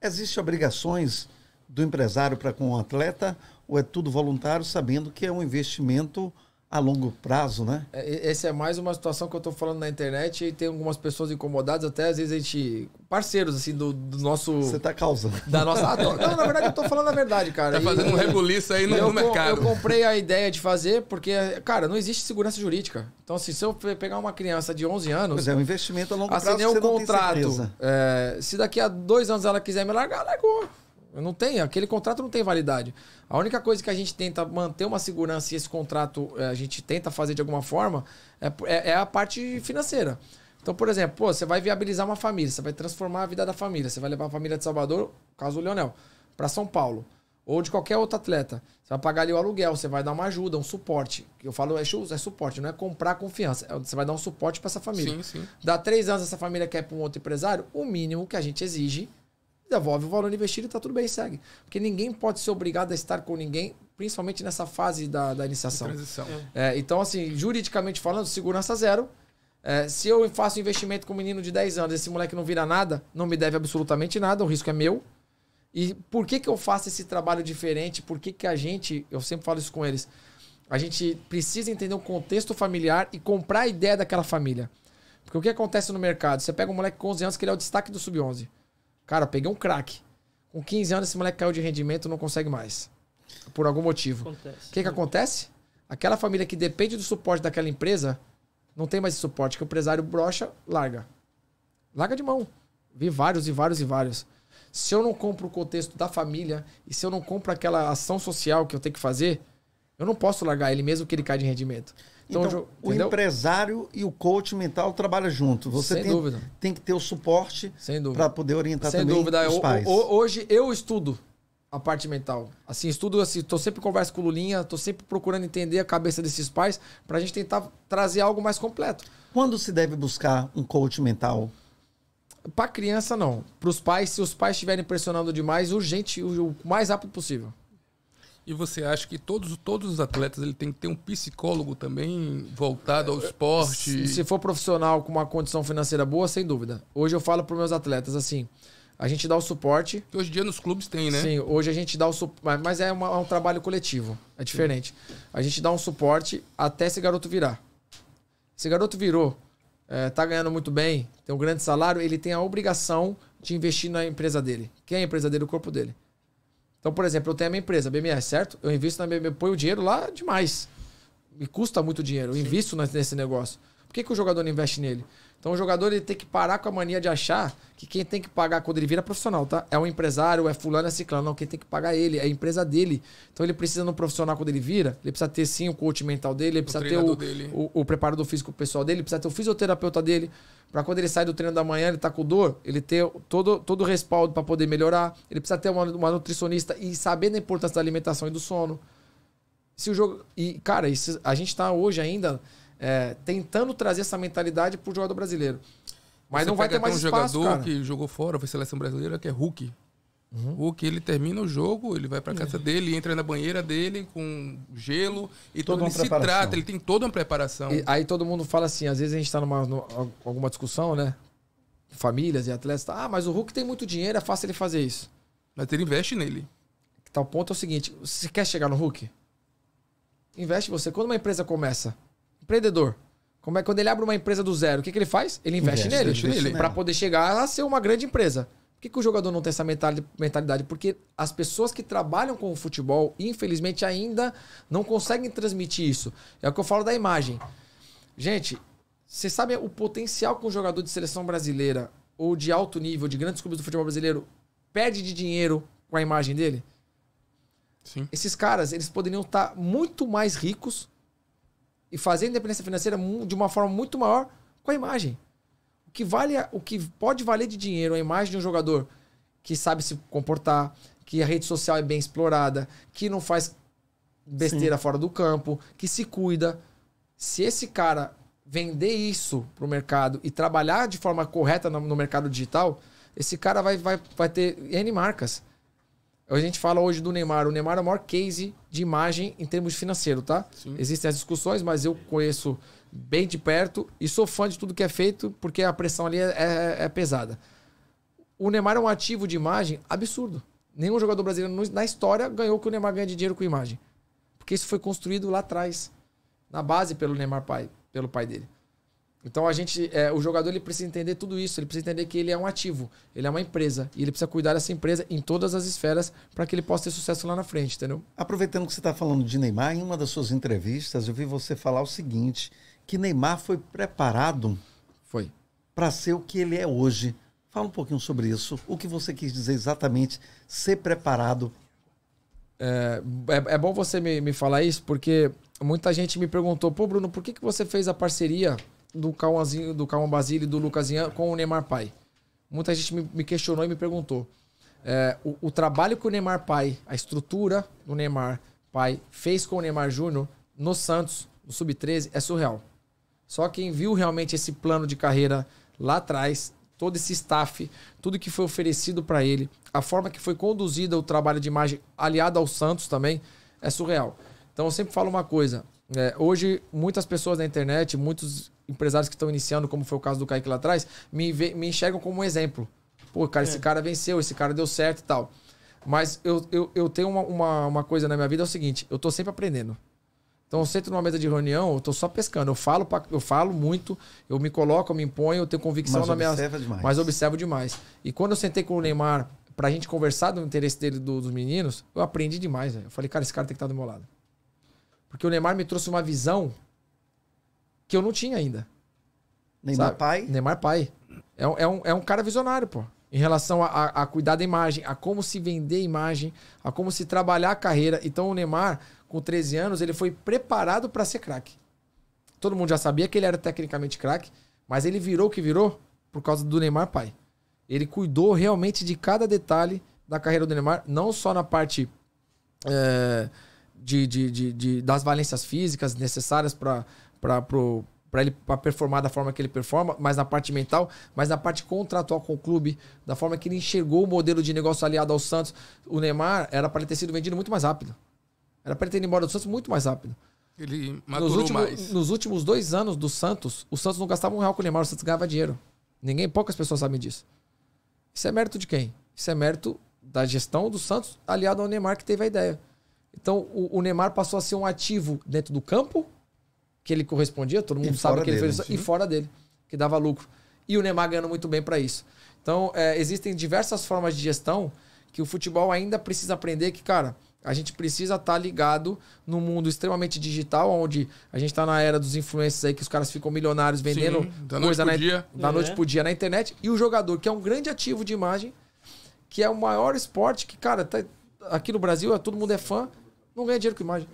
[SPEAKER 2] Existem
[SPEAKER 1] obrigações do empresário para com o atleta, ou é tudo voluntário, sabendo que é um investimento a longo prazo, né?
[SPEAKER 2] É, Essa é
[SPEAKER 3] mais uma situação que eu estou falando na internet e tem algumas pessoas incomodadas, até às vezes a gente. Parceiros, assim, do, do nosso. Você está causando. Da nossa. Ah, tô... não, na verdade, eu estou falando a verdade, cara. Tá fazendo e, um rebuliço aí no, eu, mercado. Eu comprei a ideia de fazer porque, cara, não existe segurança jurídica. Então, assim, se eu pegar uma criança de 11
[SPEAKER 1] anos. Pois é, um investimento a longo prazo. Assinei um contrato. É, se
[SPEAKER 3] daqui a dois anos ela quiser me largar, largou. Não tem, aquele contrato não tem validade. A única coisa que a gente tenta manter uma segurança e esse contrato eh, a gente tenta fazer de alguma forma é, é, é a parte financeira. Então, por exemplo, pô, você vai viabilizar uma família, você vai transformar a vida da família, você vai levar a família de Salvador, caso o Leonel, para São Paulo ou de qualquer outro atleta. Você vai pagar ali o aluguel, você vai dar uma ajuda, um suporte. Eu falo, é, é suporte, não é comprar confiança. É, você vai dar um suporte para essa família. Sim, sim. Dá três anos essa família quer para um outro empresário, o mínimo que a gente exige devolve o valor investido e tá tudo bem, segue. Porque ninguém pode ser obrigado a estar com ninguém, principalmente nessa fase da, da iniciação. É. É, então, assim, juridicamente falando, segurança zero. É, se eu faço investimento com um menino de 10 anos, esse moleque não vira nada, não me deve absolutamente nada, o risco é meu. E por que, que eu faço esse trabalho diferente? Por que, que a gente, eu sempre falo isso com eles, a gente precisa entender o contexto familiar e comprar a ideia daquela família. Porque o que acontece no mercado? Você pega um moleque com 11 anos que ele é o destaque do sub-11. Cara, peguei um craque. Com 15 anos, esse moleque caiu de rendimento não consegue mais. Por algum motivo. O que, que acontece? Aquela família que depende do suporte daquela empresa não tem mais esse suporte, que o empresário brocha, larga. Larga de mão. Vi vários e vários e vários. Se eu não compro o contexto da família e se eu não compro aquela ação social que eu tenho que fazer, eu não posso largar ele mesmo que ele caia de rendimento. Então, então o
[SPEAKER 1] empresário e o coach mental trabalham junto. Você Sem tem, dúvida. tem que ter o suporte para poder orientar Sem também dúvida. os pais. O, hoje eu estudo a parte mental. Assim, estudo assim, tô sempre
[SPEAKER 3] conversa com o Lulinha, tô sempre procurando entender a cabeça desses pais para a gente tentar trazer algo mais
[SPEAKER 1] completo. Quando se deve buscar um coach mental?
[SPEAKER 3] Para criança não, para os pais, se os pais estiverem pressionando demais, urgente, o mais rápido possível.
[SPEAKER 4] E você acha que todos, todos os atletas ele tem que ter um psicólogo também voltado ao esporte? Se, se
[SPEAKER 3] for profissional com uma condição financeira boa, sem dúvida. Hoje eu falo para meus atletas assim, a gente dá o suporte. Que hoje em dia nos clubes tem, né? Sim, hoje a gente dá o suporte. Mas é, uma, é, um trabalho coletivo. É diferente. Sim. A gente dá um suporte até esse garoto virar. Esse garoto virou, é, tá ganhando muito bem, tem um grande salário, ele tem a obrigação de investir na empresa dele. Quem é a empresa dele? O corpo dele. Então, por exemplo, eu tenho a minha empresa, a certo? Eu invisto na BMR, ponho o dinheiro lá demais. Me custa muito dinheiro, eu Sim. invisto nesse negócio. Por que, que o jogador não investe nele? Então o jogador ele tem que parar com a mania de achar que quem tem que pagar quando ele vira é profissional, tá? É um empresário, é fulano, é ciclano. Não, quem tem que pagar é ele, é a empresa dele. Então ele precisa no profissional quando ele vira, ele precisa ter sim o coach mental dele, ele precisa o ter o, dele. o, o preparador físico pessoal dele, ele precisa ter o fisioterapeuta dele, para quando ele sai do treino da manhã, ele tá com dor, ele ter todo, todo o respaldo para poder melhorar. Ele precisa ter uma, uma nutricionista e saber da importância da alimentação e do sono. Se o jogo. E, cara, isso, a gente tá hoje ainda é, tentando trazer essa mentalidade pro jogador brasileiro. Mas Você não vai ter mais um espaço, jogador cara.
[SPEAKER 4] que jogou fora, foi seleção brasileira, que é Hulk. Uhum. Hulk, ele termina o jogo, ele vai pra é. casa dele, entra na banheira dele com gelo e todo mundo se trata, ele tem toda uma preparação. E, aí todo mundo
[SPEAKER 3] fala assim, às vezes a gente tá numa alguma discussão, né? Famílias e atletas, tá, ah, mas o Hulk tem muito dinheiro, é fácil ele fazer isso. Mas ele investe nele. Tal tá, ponto é o seguinte, você quer chegar no Hulk? Investe você. Quando uma empresa começa, empreendedor. Como é quando ele abre uma empresa do zero, o que, que ele faz? Ele investe, investe nele, nele, para poder chegar a ser uma grande empresa. Por que, que o jogador não tem essa mentalidade? Porque as pessoas que trabalham com o futebol, infelizmente, ainda não conseguem transmitir isso. É o que eu falo da imagem. Gente, você sabe o potencial que um jogador de seleção brasileira ou de alto nível, de grandes clubes do futebol brasileiro, perde de dinheiro com a imagem dele? Sim. Esses caras, eles poderiam estar tá muito mais ricos e fazer a independência financeira de uma forma muito maior com a imagem. O que vale, o que pode valer de dinheiro a imagem de um jogador que sabe se comportar, que a rede social é bem explorada, que não faz besteira Sim. fora do campo, que se cuida. Se esse cara vender isso para o mercado e trabalhar de forma correta no, no mercado digital, esse cara vai, vai, vai ter N marcas. A gente fala hoje do Neymar. O Neymar é o maior case de imagem em termos financeiro, tá? Sim. Existem as discussões, mas eu conheço bem de perto e sou fã de tudo que é feito, porque a pressão ali é, é, é pesada. O Neymar é um ativo de imagem absurdo. Nenhum jogador brasileiro na história ganhou o que o Neymar ganha de dinheiro com imagem. Porque isso foi construído lá atrás, na base pelo Neymar pai, pelo pai dele. Então a gente, é, o jogador ele precisa entender tudo isso, ele precisa entender que ele é um ativo, ele é uma empresa e ele precisa cuidar dessa empresa em todas as esferas para que ele possa ter sucesso lá na frente, entendeu?
[SPEAKER 1] Aproveitando que você está falando de Neymar, em uma das suas entrevistas eu vi você falar o seguinte, que Neymar foi preparado, foi, para ser o que ele é hoje. Fala um pouquinho sobre isso, o que você quis dizer exatamente, ser preparado. É, é,
[SPEAKER 3] é bom você me, me falar isso porque muita gente me perguntou, pô Bruno, por que que você fez a parceria? do Cauãzinho, do Cauã e do Lucasinha com o Neymar pai. Muita gente me, me questionou e me perguntou. É, o, o, trabalho que o Neymar pai, a estrutura do Neymar pai fez com o Neymar Júnior no Santos, no Sub-13, é surreal. Só quem viu realmente esse plano de carreira lá atrás, todo esse staff, tudo que foi oferecido para ele, a forma que foi conduzida o trabalho de imagem aliado ao Santos também, é surreal. Então eu sempre falo uma coisa. É, hoje, muitas pessoas na internet, muitos empresários que estão iniciando, como foi o caso do Kaique lá atrás, me, ve, me enxergam como um exemplo. Pô, cara, é. esse cara venceu, esse cara deu certo e tal. Mas eu, eu, eu tenho uma, uma, uma, coisa na minha vida, é o seguinte, eu tô sempre aprendendo. Então eu sento numa mesa de reunião, eu tô só pescando. Eu falo, pra, eu falo muito, eu me coloco, eu me imponho, eu tenho convicção mas na minha. Demais. Mas observo demais. E quando eu sentei com o Neymar pra gente conversar do interesse dele do, dos meninos, eu aprendi demais, velho. Eu falei, cara, esse cara tem que estar tá do meu lado. Porque o Neymar me trouxe uma visão que eu não tinha ainda. Neymar sabe? pai? Neymar pai. É, é, um, é um cara visionário, pô. Em relação a, a, a, cuidar da imagem, a como se vender a imagem, a como se trabalhar a carreira. Então o Neymar, com 13 anos, ele foi preparado para ser craque. Todo mundo já sabia que ele era tecnicamente craque, mas ele virou o que virou por causa do Neymar pai. Ele cuidou realmente de cada detalhe da carreira do Neymar, não só na parte é, de, de, de, de, das valências físicas necessárias para para pro para ele pra performar da forma que ele performa, mas na parte mental, mas na parte contratual com o clube, da forma que ele enxergou o modelo de negócio aliado ao Santos. O Neymar era para ele ter sido vendido muito mais rápido. Era para ele ter ido embora do Santos muito mais rápido.
[SPEAKER 4] Ele nos últimos, mais.
[SPEAKER 3] Nos últimos dois anos do Santos, o Santos não gastava um real com o Neymar, o Santos ganhava dinheiro. Ninguém, poucas pessoas sabem disso. Isso é mérito de quem? Isso é mérito da gestão do Santos aliado ao Neymar que teve a ideia. Então o, o Neymar passou a ser um ativo dentro do campo que ele correspondia, todo mundo e sabe que ele dele, fez né? isso, e fora dele, que dava lucro. E o Neymar ganhando muito bem para isso. Então, é, existem diversas formas de gestão que o futebol ainda precisa aprender que, cara, a gente precisa estar tá ligado no mundo extremamente digital, onde a gente está na era dos influencers aí, que os caras ficam milionários vendendo Sim, da coisa noite na, dia. é. noite pro dia na internet. E o jogador, que é um grande ativo de imagem, que é o maior esporte que, cara, tá, aqui no Brasil é, todo mundo é fã, não ganha dinheiro com imagem.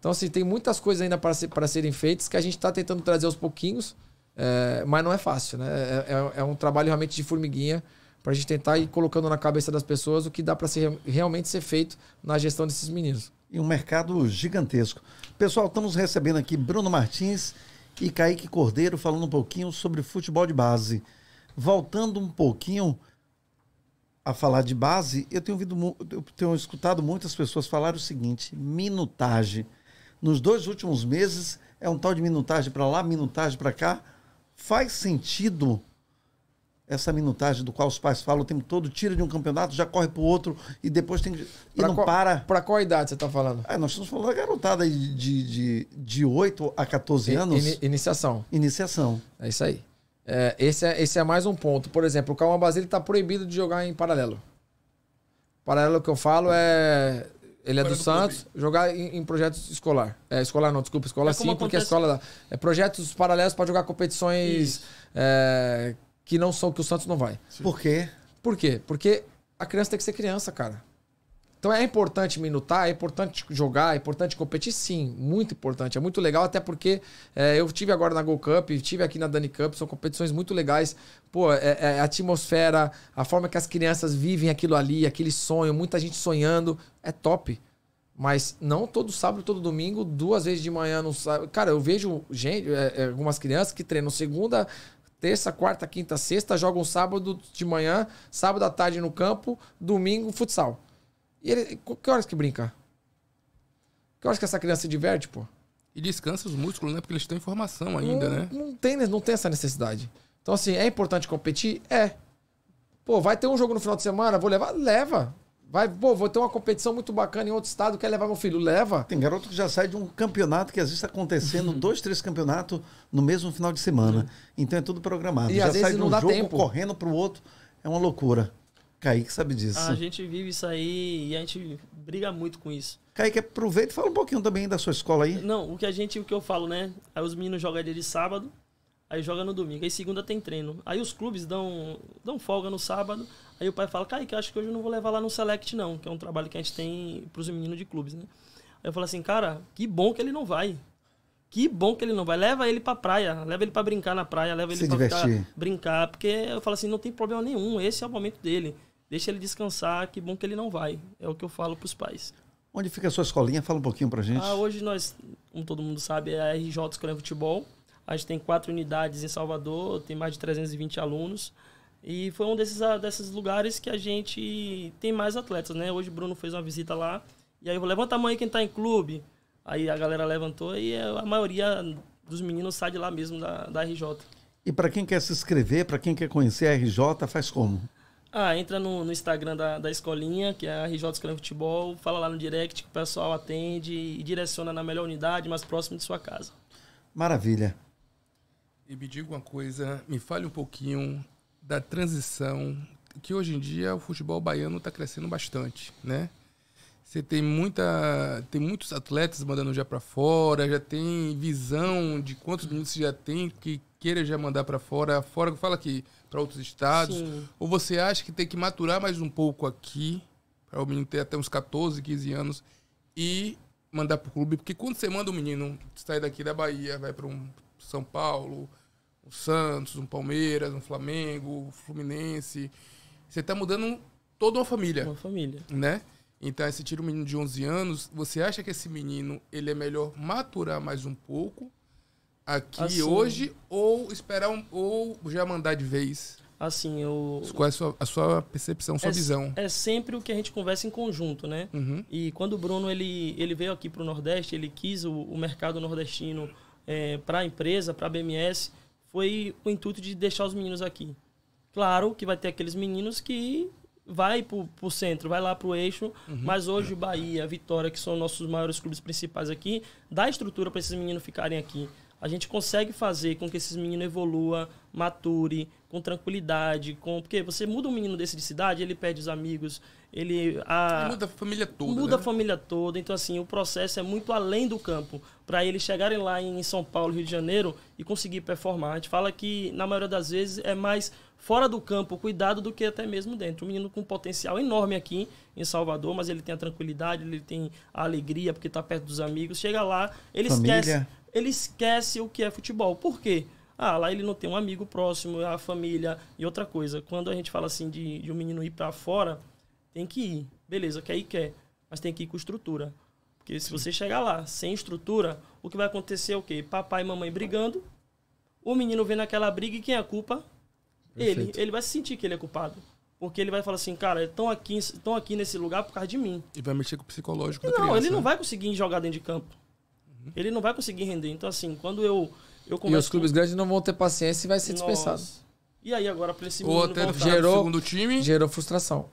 [SPEAKER 3] Então, assim, tem muitas coisas ainda para, ser, para serem feitas que a gente está tentando trazer aos pouquinhos, é, mas não é fácil, né? É, é, é um trabalho realmente de formiguinha para a gente tentar ir colocando na cabeça das pessoas o que dá para ser, realmente ser feito na gestão desses meninos. E
[SPEAKER 1] um mercado gigantesco. Pessoal, estamos recebendo aqui Bruno Martins e Kaique Cordeiro falando um pouquinho sobre futebol de base. Voltando um pouquinho a falar de base, eu tenho, ouvido, eu tenho escutado muitas pessoas falar o seguinte: minutagem nos dois últimos meses é um tal de minutagem para lá, minutagem para cá. Faz sentido essa minutagem do qual os pais falam o tempo todo, tira de um campeonato, já corre para o outro e depois tem que. E pra não qual, para. Para qual idade você está falando? Ah, nós estamos falando da garotada de, de, de, de 8 a 14 anos. in, iniciação.
[SPEAKER 3] Iniciação. É isso aí. É, esse, é, esse é mais um ponto. Por exemplo, o Calma Basile está proibido de jogar em paralelo. Paralelo que eu falo é ele é do, Santos, clube. jogar em, em, projetos escolar. É, escolar não, desculpa, escola é sim, porque é a escola É projetos paralelos para jogar competições é, que não são que o Santos não vai. Sim. Por quê? Por quê? Porque a criança tem que ser criança, cara. Então é importante minutar, é importante jogar, é importante competir, sim, muito importante. É muito legal, até porque é, eu tive agora na Gold Cup, tive aqui na Dani Cup, são competições muito legais. Pô, é, é, é, a atmosfera, a forma que as crianças vivem aquilo ali, aquele sonho, muita gente sonhando, é top. Mas não todo sábado, todo domingo, duas vezes de manhã no sábado. Cara, eu vejo gente, é, é, algumas crianças que treinam segunda, terça, quarta, quinta, sexta, jogam sábado de manhã, sábado à tarde no campo, domingo futsal. E ele, que horas que brinca? Que horas que essa criança se diverte, pô?
[SPEAKER 4] E descansa os músculos, né? Porque eles estão em formação ainda, não, né? Não
[SPEAKER 3] tem, né? não tem essa necessidade. Então, assim, é importante competir? É. Pô, vai ter um
[SPEAKER 1] jogo no final de semana? Vou levar? Leva. Vai, pô, vou ter uma competição muito bacana em outro estado, quer levar meu filho? Leva. Tem garoto que já sai de um campeonato que às vezes está acontecendo, dois, três campeonatos no mesmo final de semana. Então é tudo programado. E já às sai vezes de um não dá jogo tempo. correndo para o outro. É uma loucura. Kaique sabe disso. A
[SPEAKER 2] gente vive isso aí e a gente briga muito com isso. Kaique,
[SPEAKER 1] aproveita e fala um pouquinho também da sua escola aí.
[SPEAKER 2] Não, o que a gente, o que eu falo, né? Aí os meninos jogam dia de sábado, aí joga no domingo, aí segunda tem treino. Aí os clubes dão, dão folga no sábado, aí o pai fala, Kaique, acho que hoje eu não vou levar lá no Select não, que é um trabalho que a gente tem pros meninos de clubes, né? Aí eu falo assim, cara, que bom que ele não vai. Que bom que ele não vai. Leva ele pra praia, leva ele pra brincar na praia, leva ele Se pra ficar, brincar. Porque eu falo assim, não tem problema nenhum, esse é o momento dele. Deixa ele descansar, que bom que ele não vai. É o que eu falo para os pais.
[SPEAKER 1] Onde fica a sua escolinha? Fala um pouquinho para gente. Ah,
[SPEAKER 2] hoje nós, como todo mundo sabe, é a RJ de Futebol. A gente tem quatro unidades em Salvador, tem mais de 320 alunos. E foi um desses, ah, desses lugares que a gente tem mais atletas, né? Hoje o Bruno fez uma visita lá. E aí eu vou levantar a mãe quem tá em clube. Aí a galera levantou e eh, a maioria dos meninos sai de lá mesmo, da, da RJ.
[SPEAKER 1] E para quem quer se inscrever, para quem quer conhecer a RJ, faz como?
[SPEAKER 2] Ah, entra no, no Instagram da, da escolinha, que é a RJ Escolinha Futebol, fala lá no direct que o pessoal atende e direciona na melhor unidade, mais próximo de sua casa.
[SPEAKER 4] Maravilha. E me diga uma coisa, me fale um pouquinho da transição, que hoje em dia o futebol baiano está crescendo bastante, né? Você tem muita, tem muitos atletas mandando já para fora, já tem visão de quantos minutos já tem que queira já mandar para fora. Fora, fala que fala aqui para outros estados? Sim. Ou você acha que tem que maturar mais um pouco aqui, para o menino ter até uns 14, 15 anos, e mandar para o clube? Porque quando você manda o um menino sair daqui da Bahia, vai para um São Paulo, um Santos, um Palmeiras, um Flamengo, um Fluminense, você está mudando toda uma família. Uma família. Né? Então, você tira um menino de 11 anos, você acha que esse menino ele é melhor maturar mais um pouco aqui assim, hoje
[SPEAKER 2] ou esperar um, ou já mandar de vez? Assim, eu. Qual é a
[SPEAKER 4] sua, a sua percepção, sua é, visão?
[SPEAKER 2] É sempre o que a gente conversa em conjunto, né? Uhum. E quando o Bruno ele, ele veio aqui para o Nordeste, ele quis o, o mercado nordestino é, para a empresa, para a BMS, foi o intuito de deixar os meninos aqui. Claro que vai ter aqueles meninos que vai pro, o centro, vai lá pro eixo, uhum. mas hoje Bahia, Vitória, que são nossos maiores clubes principais aqui, dá estrutura para esses meninos ficarem aqui a gente consegue fazer com que esses meninos evoluam, mature, com tranquilidade, com porque você muda um menino desse de cidade, ele perde os amigos, ele a muda a família toda. Muda né? a família toda. Então assim, o processo é muito além do campo para eles chegarem lá em São Paulo, Rio de Janeiro e conseguir performar. A gente fala que na maioria das vezes é mais fora do campo, cuidado do que até mesmo dentro. Um menino com potencial enorme aqui em Salvador, mas ele tem a tranquilidade, ele tem a alegria porque está perto dos amigos. Chega lá, ele Família. esquece ele esquece o que é futebol. Por quê? Ah, lá ele não tem um amigo próximo, a família e outra coisa. Quando a gente fala assim de, de um menino ir para fora, tem que ir. Beleza, quer ir, quer. Mas tem que ir com estrutura. Porque se Sim. você chegar lá sem estrutura, o que vai acontecer é o quê? Papai e mamãe brigando, o menino vendo aquela briga e quem é a culpa? Perfeito. Ele. Ele vai se sentir que ele é culpado. Porque ele vai falar assim, cara, estão aqui, aqui nesse lugar por causa de mim.
[SPEAKER 4] E vai mexer com o psicológico e da Não, criança, ele né? não vai
[SPEAKER 2] conseguir jogar dentro de campo. Ele não vai conseguir render. Então, assim, quando eu, eu E os clubes com... grandes não vão
[SPEAKER 4] ter paciência e vai ser dispensado. Nossa.
[SPEAKER 2] E aí agora para esse menino é voltar. gerou, segundo
[SPEAKER 3] time. Gerou frustração.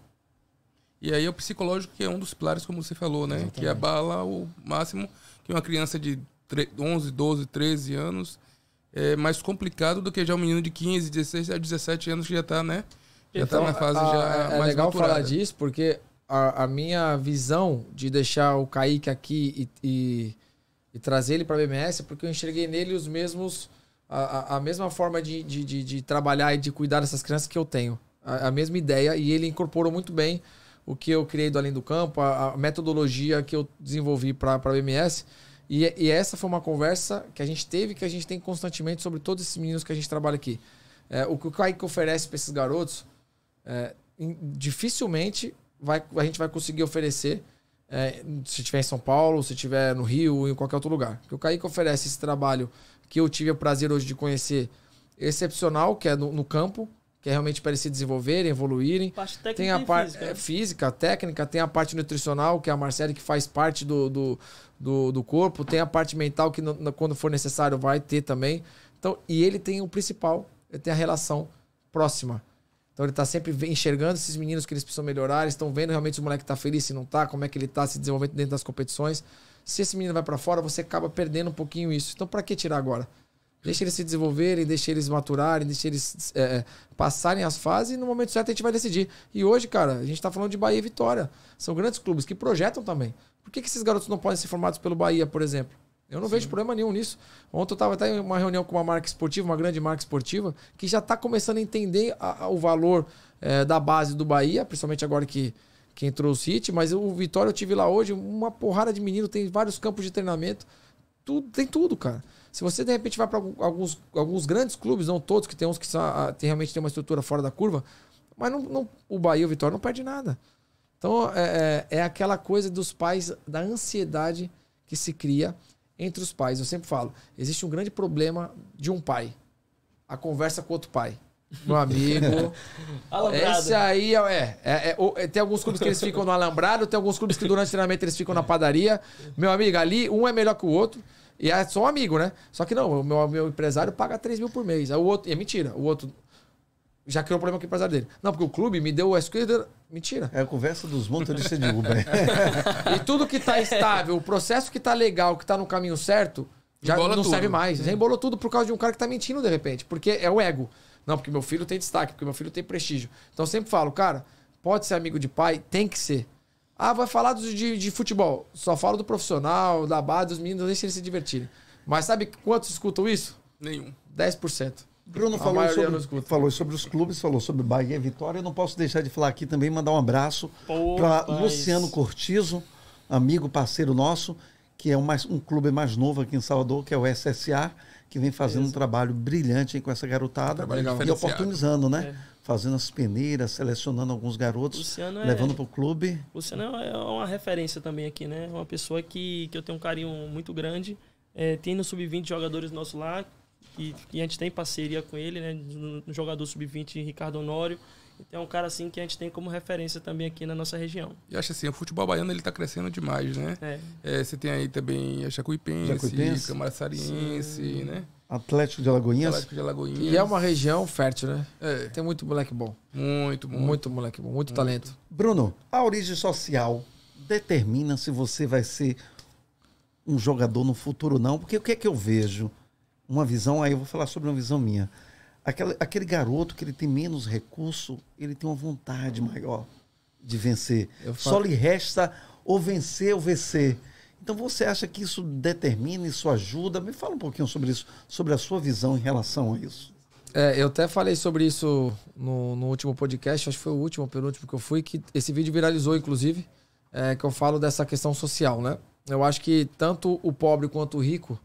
[SPEAKER 4] E aí o psicológico que é um dos pilares, como você falou, né? Exatamente. Que abala o máximo que uma criança de 11, 12, 13 anos é mais complicado do que já um menino de 15, 16 a 17 anos que já tá, né? Já tá então, tá na fase a, já é, é mais É legal maturada. falar disso
[SPEAKER 3] porque a, a, minha visão de deixar o Kaique aqui e, e e trazer ele para a BMS, porque eu enxerguei nele os mesmos. A, a mesma forma de, de, de, de, trabalhar e de cuidar dessas crianças que eu tenho. A, a, mesma ideia, e ele incorporou muito bem o que eu criei do Além do Campo, a, a metodologia que eu desenvolvi para a BMS. E, e, essa foi uma conversa que a gente teve, que a gente tem constantemente sobre todos esses meninos que a gente trabalha aqui. É, o que o Kaique oferece para esses garotos, é, dificilmente vai, a gente vai conseguir oferecer é, se tiver em São Paulo, se tiver no Rio ou em qualquer outro lugar. Porque o Kaique oferece esse trabalho que eu tive o prazer hoje de conhecer excepcional, que é no, no campo, que é realmente para eles se desenvolverem, evoluírem. Parte tem a parte física. É, né? física, técnica, tem a parte nutricional, que é a Marcele que faz parte do, do, do, do corpo, tem a parte mental que no, quando for necessário vai ter também. Então, e ele tem o principal, ele tem a relação próxima então ele tá sempre enxergando esses meninos que eles precisam melhorar, eles estão vendo realmente se o moleque tá feliz, se não tá, como é que ele tá se desenvolvendo dentro das competições. Se esse menino vai para fora, você acaba perdendo um pouquinho isso. Então para que tirar agora? Deixa eles se desenvolverem, deixa eles maturarem, deixa eles é, é, passarem as fases e no momento certo a gente vai decidir. E hoje, cara, a gente tá falando de Bahia e Vitória. São grandes clubes que projetam também. Por que, que esses garotos não podem ser formados pelo Bahia, por exemplo? Eu não Sim. vejo problema nenhum nisso. Ontem eu estava até em uma reunião com uma marca esportiva, uma grande marca esportiva, que já está começando a entender a, a, o valor é, da base do Bahia, principalmente agora que, que entrou o City. Mas o Vitória eu tive lá hoje, uma porrada de menino, tem vários campos de treinamento. Tudo, tem tudo, cara. Se você de repente vai para alguns, alguns grandes clubes, não todos, que tem uns que são, ah, tem, realmente tem uma estrutura fora da curva, mas não, não, o Bahia e o Vitória não perde nada. Então é, é, é aquela coisa dos pais, da ansiedade que se cria entre os pais. Eu sempre falo, existe um grande problema de um pai. A conversa com outro pai.
[SPEAKER 2] Meu amigo. esse
[SPEAKER 3] aí é, é, é, Tem alguns clubes que eles ficam no alambrado, tem alguns clubes que durante o treinamento eles ficam na padaria. Meu amigo, ali um é melhor que o outro. E é só um amigo, né? Só que não, o meu, meu empresário paga 3 mil por mês. Aí o outro, é mentira, o outro já criou um problema com o empresário dele. Não, porque o clube me deu o escudo. Mentira.
[SPEAKER 1] É a conversa dos motoristas de Uber.
[SPEAKER 3] e tudo que está estável, o processo que está legal, que está no caminho certo, já Embola não tudo. serve mais. Já embolou tudo por causa de um cara que está mentindo de repente. Porque é o ego. Não, porque meu filho tem destaque, porque meu filho tem prestígio. Então eu sempre falo, cara, pode ser amigo de pai, tem que ser. Ah, vai falar de, de, de futebol. Só falo do profissional, da base, dos meninos, deixa eles se divertirem. Mas sabe quantos escutam isso? Nenhum. 10%.
[SPEAKER 1] Bruno falou sobre, falou sobre, os clubes, falou sobre Bahia e Vitória. Eu não posso deixar de falar aqui também, mandar um abraço para Luciano Cortizo, amigo, parceiro nosso, que é um, mais, um clube mais novo aqui em Salvador, que é o SSA, que vem fazendo Isso. um trabalho brilhante com essa garotada e oportunizando, né? É. Fazendo as peneiras, selecionando alguns garotos, Luciano é- levando é, para o clube. Luciano
[SPEAKER 2] é, é uma referência também aqui, né? É uma pessoa que, que eu tenho um carinho muito grande. É, tem no sub-20 jogadores nossos lá que, que a gente tem parceria com ele, né? No, no jogador sub-20, Ricardo Honório. Então é um cara assim que a gente tem como referência também aqui na nossa região.
[SPEAKER 4] E acho assim, o futebol baiano ele tá crescendo demais, né? É. É, você tem aí também a Chacuipense, Jacuipense? Câmara né?
[SPEAKER 1] Atlético de Alagoinhas.
[SPEAKER 4] Atlético de Alagoinhas. E é uma
[SPEAKER 1] região fértil, né?
[SPEAKER 4] É. Tem muito moleque bom. Muito, muito. Muito moleque bom, muito, muito. talento.
[SPEAKER 1] Bruno, a origem social determina se você vai ser um jogador no futuro ou não, porque o que é que eu vejo? uma visão, aí eu vou falar sobre uma visão minha. aquele aquele garoto que ele tem menos recurso, ele tem uma vontade maior de vencer. Só lhe resta ou vencer ou vencer. Então você acha que isso determina, isso ajuda? Me fala um pouquinho sobre isso, sobre a sua visão em relação a isso. É, eu até falei sobre
[SPEAKER 3] isso no, no último podcast,
[SPEAKER 1] acho que foi o último, penúltimo
[SPEAKER 3] que eu fui, que esse vídeo viralizou, inclusive, é, que eu falo dessa questão social, né? Eu acho que tanto o pobre quanto o rico,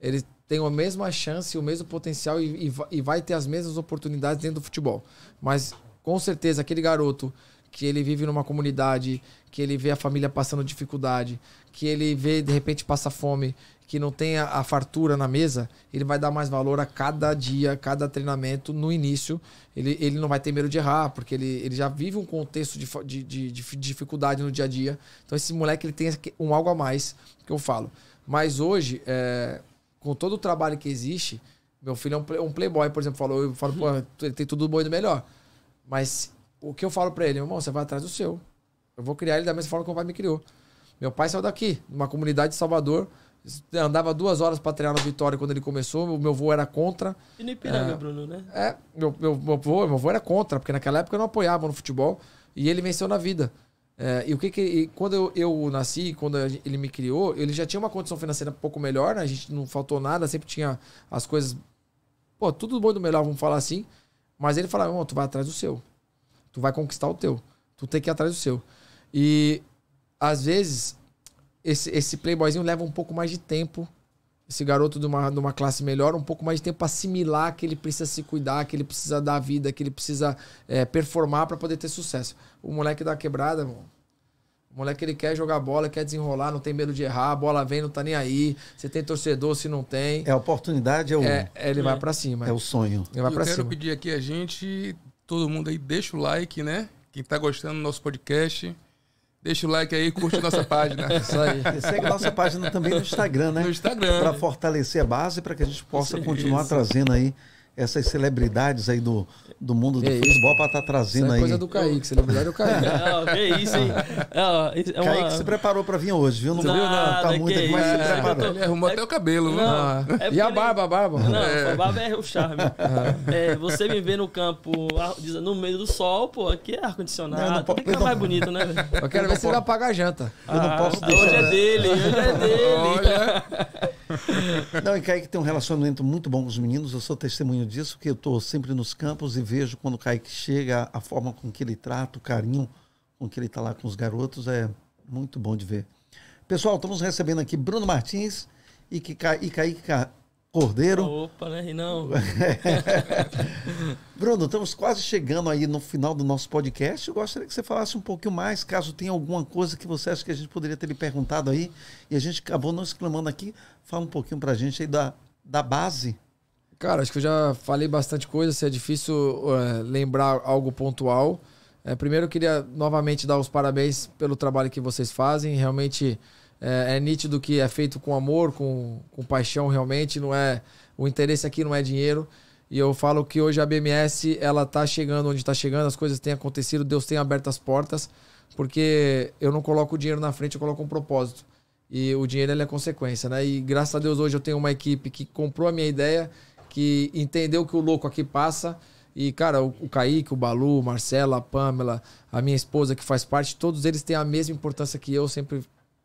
[SPEAKER 3] ele tem a mesma chance, o mesmo potencial e, e, e vai ter as mesmas oportunidades dentro do futebol. Mas com certeza aquele garoto que ele vive numa comunidade, que ele vê a família passando dificuldade, que ele vê de repente passa fome, que não tem a, a, fartura na mesa, ele vai dar mais valor a cada dia, cada treinamento no início. Ele, ele não vai ter medo de errar, porque ele, ele já vive um contexto de, de, de, de dificuldade no dia a dia. Então esse moleque ele tem um algo a mais que eu falo. Mas hoje, é, com todo o trabalho que existe, meu filho é um, play, um playboy, por exemplo, falou, eu falo, pô, ele tem tudo do bom e do melhor. Mas o que eu falo para ele, irmão, você vai atrás do seu. Eu vou criar ele da mesma forma que o pai me criou. Meu pai saiu daqui, numa comunidade de Salvador, andava duas horas para treinar no Vitória quando ele começou, meu avô era contra.
[SPEAKER 2] E no Ipiranga, é, Bruno, né?
[SPEAKER 3] É, meu, meu, meu, avô, meu avô era contra, porque naquela época eu não apoiava no futebol, e ele venceu na vida. É, e o que que. Quando eu, eu nasci, quando ele me criou, ele já tinha uma condição financeira um pouco melhor, né? a gente não faltou nada, sempre tinha as coisas. Pô, tudo bom do melhor, vamos falar assim. Mas ele falava, irmão, tu vai atrás do seu. Tu vai conquistar o teu. Tu tem que ir atrás do seu. E às vezes esse, esse playboyzinho leva um pouco mais de tempo esse garoto de uma, de uma classe melhor um pouco mais de tempo para assimilar que ele precisa se cuidar, que ele precisa dar vida, que ele precisa é, performar para poder ter sucesso. O moleque da quebrada, mano, o moleque ele quer jogar bola, quer desenrolar, não tem medo de errar, a bola
[SPEAKER 4] vem, não tá nem aí. Você tem torcedor, se não tem. É a
[SPEAKER 1] oportunidade, é o. É, ele é. vai para cima. É o sonho. Ele vai Eu pra quero cima.
[SPEAKER 4] pedir aqui a gente, todo mundo aí, deixa o like, né? Quem tá gostando do nosso podcast. Deixa o like aí, curte nossa página. Isso aí. E segue nossa página também no Instagram, né? No
[SPEAKER 1] Instagram. Para fortalecer a base, para que a gente possa continuar trazendo aí essas celebridades aí do, do mundo do futebol para estar tá é trazendo aí. é aí. coisa do Kaique,
[SPEAKER 2] celebridade é o Kaique. Não, que isso, hein? É, é uma... Kaique se
[SPEAKER 1] preparou para vir hoje, viu? Não, Nada, viu? não tá muito
[SPEAKER 2] aqui, mas se preparou. Ele arrumou é até o cabelo, viu? Não, ah. é e a barba, a barba. Não, a barba é o charme. Ah. você me vê no campo, no meio do sol, pô, aqui é ar-condicionado. Tem que ficar mais bonito, né? Eu quero ver se ele
[SPEAKER 3] apaga a janta. Eu não ah, posso deixar. Hoje é dele, hoje é dele.
[SPEAKER 2] Olha...
[SPEAKER 1] Não, e Kaique tem um relacionamento muito bom com os meninos, eu sou testemunho disso, porque eu estou sempre nos campos e vejo quando o Kaique chega, a forma com que ele trata, o carinho com que ele está lá com os garotos, é muito bom de ver. Pessoal, estamos recebendo aqui Bruno Martins e, que, e Kaique Cordeiro. Opa,
[SPEAKER 2] né? Não.
[SPEAKER 1] Bruno, estamos quase chegando aí no final do nosso podcast. Eu gostaria que você falasse um pouquinho mais, caso tenha alguma coisa que você acha que a gente poderia ter lhe perguntado aí e a gente acabou não exclamando aqui. Fala um pouquinho para a gente aí da, da base. Cara, acho que eu já
[SPEAKER 3] falei bastante coisa, se é difícil é, lembrar algo pontual. É, primeiro, eu queria novamente dar os parabéns pelo trabalho que vocês fazem. Realmente é, é, nítido que é feito com amor, com, com paixão realmente, não é o interesse aqui não é dinheiro. E eu falo que hoje a BMS ela está chegando onde está chegando, as coisas têm acontecido, Deus tem aberto as portas, porque eu não coloco o dinheiro na frente, eu coloco um propósito. E o dinheiro é consequência, né? E graças a Deus hoje eu tenho uma equipe que comprou a minha ideia, que entendeu que o louco aqui passa. E, cara, o, o Kaique, o Balu, Marcela, a Pamela, a minha esposa que faz parte, todos eles têm a mesma importância que eu, sempre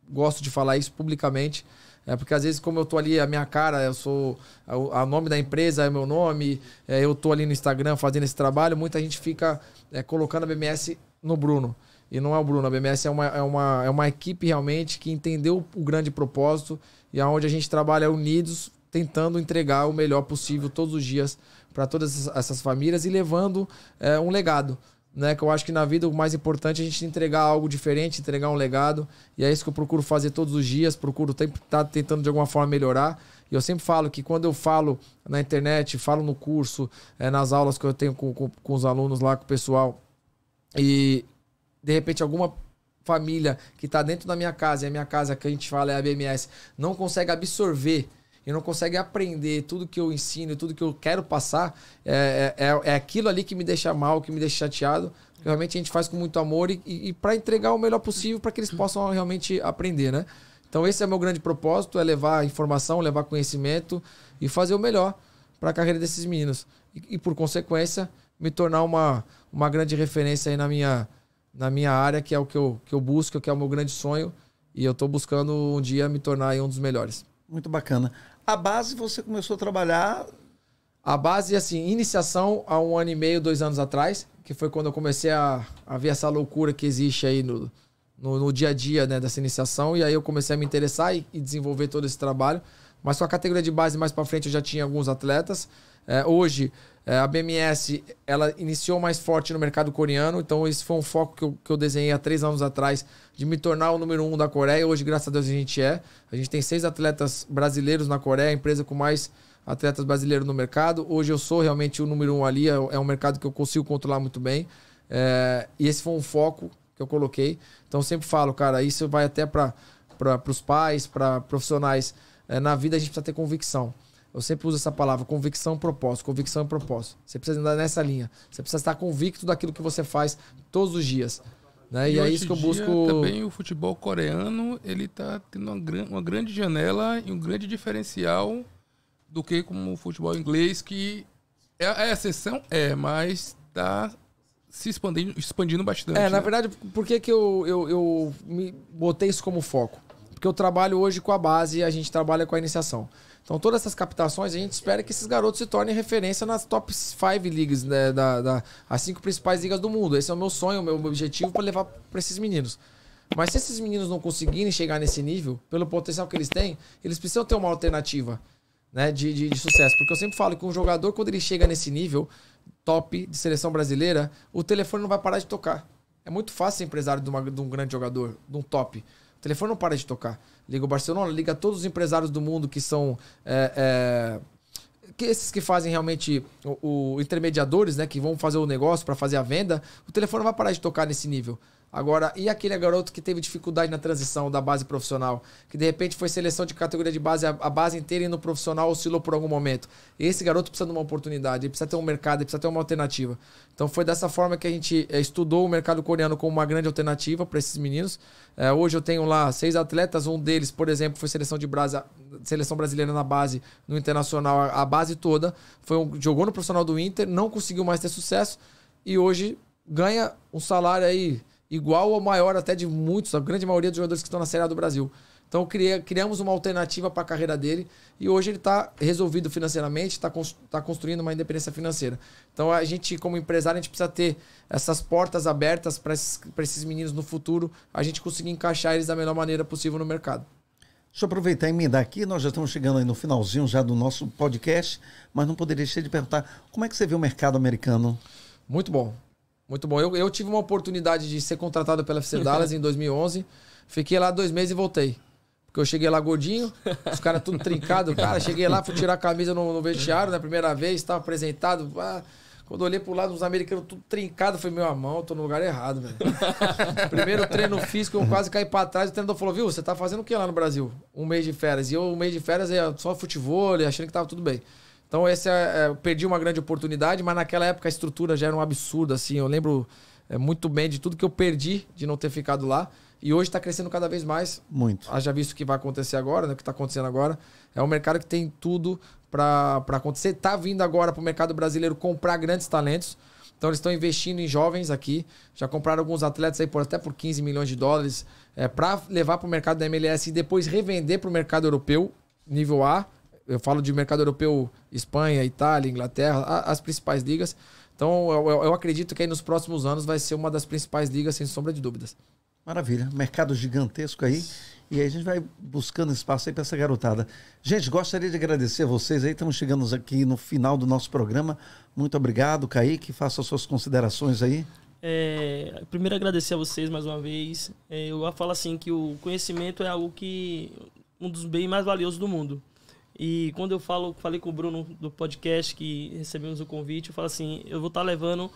[SPEAKER 3] gosto de falar isso publicamente. É, porque às vezes, como eu tô ali, a minha cara, eu sou. O nome da empresa é meu nome, é, eu tô ali no Instagram fazendo esse trabalho, muita gente fica é, colocando a BMS no Bruno. E não é o Bruno, a BMS é uma, é uma, é uma equipe realmente que entendeu o grande propósito e aonde é a gente trabalha unidos, tentando entregar o melhor possível todos os dias para todas essas famílias e levando é, um legado né? Que eu acho que na vida o mais importante é a gente entregar algo diferente, entregar um legado. E é isso que eu procuro fazer todos os dias, procuro estar tá tentando de alguma forma melhorar. E eu sempre falo que quando eu falo na internet, falo no curso, é, nas aulas que eu tenho com, com, com os alunos lá, com o pessoal, e de repente alguma família que está dentro da minha casa, e a minha casa que a gente fala é a BMS, não consegue absorver e não consegue aprender tudo que eu ensino, tudo que eu quero passar, é, é, é, é aquilo ali que me deixa mal, que me deixa chateado. Realmente a gente faz com muito amor e, e, e para entregar o melhor possível para que eles possam realmente aprender, né? Então esse é meu grande propósito, é levar informação, levar conhecimento e fazer o melhor para a carreira desses meninos. E, e, por consequência, me tornar uma, uma grande referência aí na minha, na minha área, que é o que eu, que eu busco, que é o meu grande sonho. E eu estou buscando um dia me tornar um dos melhores. Muito bacana a base você começou a trabalhar? A base, assim, iniciação há um ano e meio, dois anos atrás, que foi quando eu comecei a, a ver essa loucura que existe aí no, no, no, dia a dia né, dessa iniciação. E aí eu comecei a me interessar e, e desenvolver todo esse trabalho. Mas só a categoria de base mais para frente eu já tinha alguns atletas. É, hoje é, a BMS, ela iniciou mais forte no mercado coreano, então esse foi um foco que eu, que eu desenhei há três anos atrás, de me tornar o número um da Coreia. Hoje, graças a Deus, a gente é. A gente tem seis atletas brasileiros na Coreia, a empresa com mais atletas brasileiros no mercado. Hoje eu sou realmente o número um ali, é, é um mercado que eu consigo controlar muito bem. É, e esse foi um foco que eu coloquei. Então, sempre falo, cara, isso vai até para os pais, para profissionais. É, na vida, a gente precisa ter convicção. Eu sempre uso essa palavra, convicção propósito, convicção e propósito. Você precisa andar nessa linha. Você precisa estar convicto daquilo que você faz todos os dias. Né? E, e é isso que eu busco. Também
[SPEAKER 4] o futebol coreano, ele está tendo uma, gran... uma grande janela e um grande diferencial do que como o futebol inglês, que é a é exceção, é, mas está se expandindo, expandindo bastante. É, né? na verdade,
[SPEAKER 3] por que, que eu, eu, eu me botei isso como foco? Porque eu trabalho hoje com a base e a gente trabalha com a iniciação. Então, todas essas captações, a gente espera que esses garotos se tornem referência nas top 5 ligas, né, da, da, as cinco principais ligas do mundo. Esse é o meu sonho, o meu objetivo para levar para esses meninos. Mas se esses meninos não conseguirem chegar nesse nível, pelo potencial que eles têm, eles precisam ter uma alternativa né, de, de, de sucesso. Porque eu sempre falo que um jogador, quando ele chega nesse nível top de seleção brasileira, o telefone não vai parar de tocar. É muito fácil ser empresário de, uma, de um grande jogador, de um top. O telefone não para de tocar liga o Barcelona, liga todos os empresários do mundo que são. É, é, que esses que fazem realmente o, o, intermediadores, né, que vão fazer o negócio para fazer a venda, o telefone vai parar de tocar nesse nível. Agora, e aquele garoto que teve dificuldade na transição da base profissional, que de repente foi seleção de categoria de base, a, base inteira e no profissional oscilou por algum momento. Esse garoto precisa de uma oportunidade, ele precisa ter um mercado, ele precisa ter uma alternativa. Então foi dessa forma que a gente eh, estudou o mercado coreano como uma grande alternativa para esses meninos. É, hoje eu tenho lá seis atletas, um deles, por exemplo, foi seleção de seleção brasileira na base, no internacional, a, a base toda. Foi um, jogou no profissional do Inter, não conseguiu mais ter sucesso e hoje ganha um salário aí igual ou maior até de muitos, a grande maioria dos jogadores que estão na Série A do Brasil. Então criamos uma alternativa para a carreira dele e hoje ele está resolvido financeiramente, está tá construindo uma independência financeira. Então a gente, como empresário, a gente precisa ter essas portas abertas para esses, esses meninos no futuro, a gente conseguir encaixar eles da melhor maneira possível no mercado.
[SPEAKER 1] Deixa eu aproveitar e emendar aqui, nós já estamos chegando aí no finalzinho já do nosso podcast, mas não poderia deixar de perguntar, como é que você vê o mercado americano? Muito bom.
[SPEAKER 3] Muito bom. Eu, eu tive uma oportunidade de ser contratado pela FC Dallas em 2011. Fiquei lá dois meses e voltei. Porque eu cheguei lá gordinho, os caras tudo trincado. Cara, cheguei lá, fui tirar a camisa no, no vestiário na né? primeira vez, estava apresentado. Ah, quando olhei pro lado, os americanos tudo trincado. Falei, meu irmão, tô no lugar errado, velho. Primeiro treino físico, eu quase caí pra trás. O treinador falou, viu, você tá fazendo o que lá no Brasil? Um mês de férias. E eu, um mês de férias, é só futebol, achando que tava tudo bem. Então, esse é, eu é, perdi uma grande oportunidade, mas naquela época a estrutura já era um absurdo, assim. Eu lembro é, muito bem de tudo que eu perdi de não ter ficado lá. E hoje está crescendo cada vez mais. Muito. Já visto o que vai acontecer agora, né, o que está acontecendo agora. É um mercado que tem tudo para acontecer. Está vindo agora para o mercado brasileiro comprar grandes talentos. Então eles estão investindo em jovens aqui. Já compraram alguns atletas aí por até por 15 milhões de dólares é, para levar para o mercado da MLS e depois revender para o mercado europeu, nível A, eu falo de mercado europeu, Espanha, Itália, Inglaterra, as principais ligas. Então, eu, eu acredito que aí nos próximos anos vai ser uma das principais ligas, sem
[SPEAKER 1] sombra de dúvidas. Maravilha. Mercado gigantesco aí. E aí a gente vai buscando espaço aí para essa garotada. Gente, gostaria de agradecer a vocês aí. Estamos chegando aqui no final do nosso programa. Muito obrigado, Kaique. Faça as suas considerações aí.
[SPEAKER 2] É, primeiro agradecer a vocês mais uma vez. É, eu falo assim que o conhecimento é algo que um dos bens mais valiosos do mundo. E quando eu falo, falei com o Bruno do podcast que recebemos o convite, eu falo assim, eu vou estar tá levando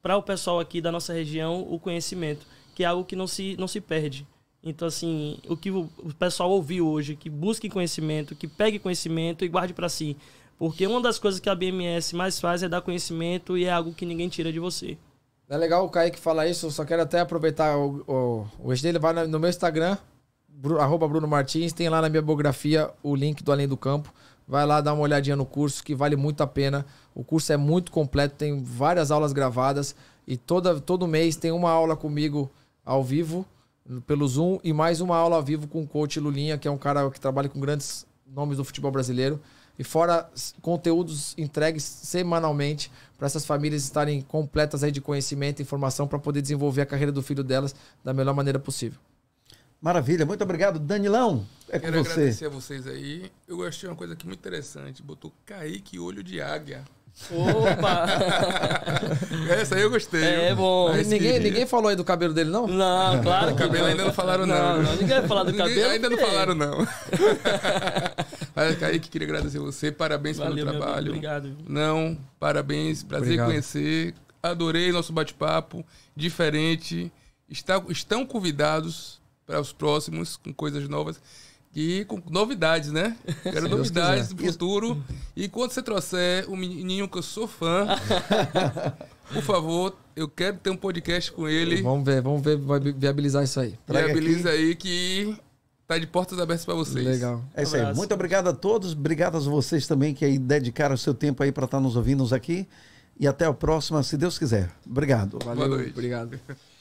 [SPEAKER 2] para o pessoal aqui da nossa região o conhecimento, que é algo que não se, não se perde. Então, assim, o que o pessoal ouviu hoje, que busque conhecimento, que pegue conhecimento e guarde para si. Porque uma das coisas que a BMS mais faz é dar conhecimento e é algo que ninguém tira de você.
[SPEAKER 3] É legal o Kaique falar isso, eu só quero até aproveitar o, o, o dele, vai no meu Instagram, arroba Bruno Martins, tem lá na minha biografia o link do Além do Campo. Vai lá dar uma olhadinha no curso que vale muito a pena. O curso é muito completo, tem várias aulas gravadas e toda, todo mês tem uma aula comigo ao vivo pelo Zoom e mais uma aula ao vivo com o coach Lulinha, que é um cara que trabalha com grandes nomes do futebol brasileiro. E fora conteúdos entregues semanalmente para essas famílias estarem completas aí de conhecimento e informação para poder desenvolver a carreira do filho delas da melhor maneira possível. Maravilha, muito obrigado. Danilão, é com Quero agradecer
[SPEAKER 4] a vocês aí. Eu achei uma coisa aqui muito interessante. Botou Kaique Olho de Águia. Opa! Essa aí eu gostei. É bom. ninguém, ninguém falou aí do cabelo dele, não? Não, claro. Que o cabelo não. ainda não falaram, não. não, não ninguém vai falar do ninguém, cabelo. Ainda não falaram, não. Mas, Kaique, queria agradecer você. Parabéns Valeu, pelo trabalho. obrigado. Não, parabéns. Prazer obrigado. conhecer. Adorei nosso bate-papo. Diferente. Está, estão convidados para os próximos, com coisas novas e com novidades, né? Quero Sim, novidades do futuro. E quando você trouxer o um menino que eu sou fã, por favor, eu quero ter um podcast com ele. Vamos
[SPEAKER 3] ver,
[SPEAKER 1] vamos ver, vai viabilizar isso aí.
[SPEAKER 3] Traga Viabiliza
[SPEAKER 4] aqui. aí que tá de portas abertas para vocês. Legal. É isso aí. Muito
[SPEAKER 1] obrigado a todos, obrigado a vocês também que aí dedicaram seu tempo aí para estar tá nos ouvindo aqui. E até a próxima, se Deus quiser. Obrigado. Valeu, Boa noite.
[SPEAKER 4] obrigado.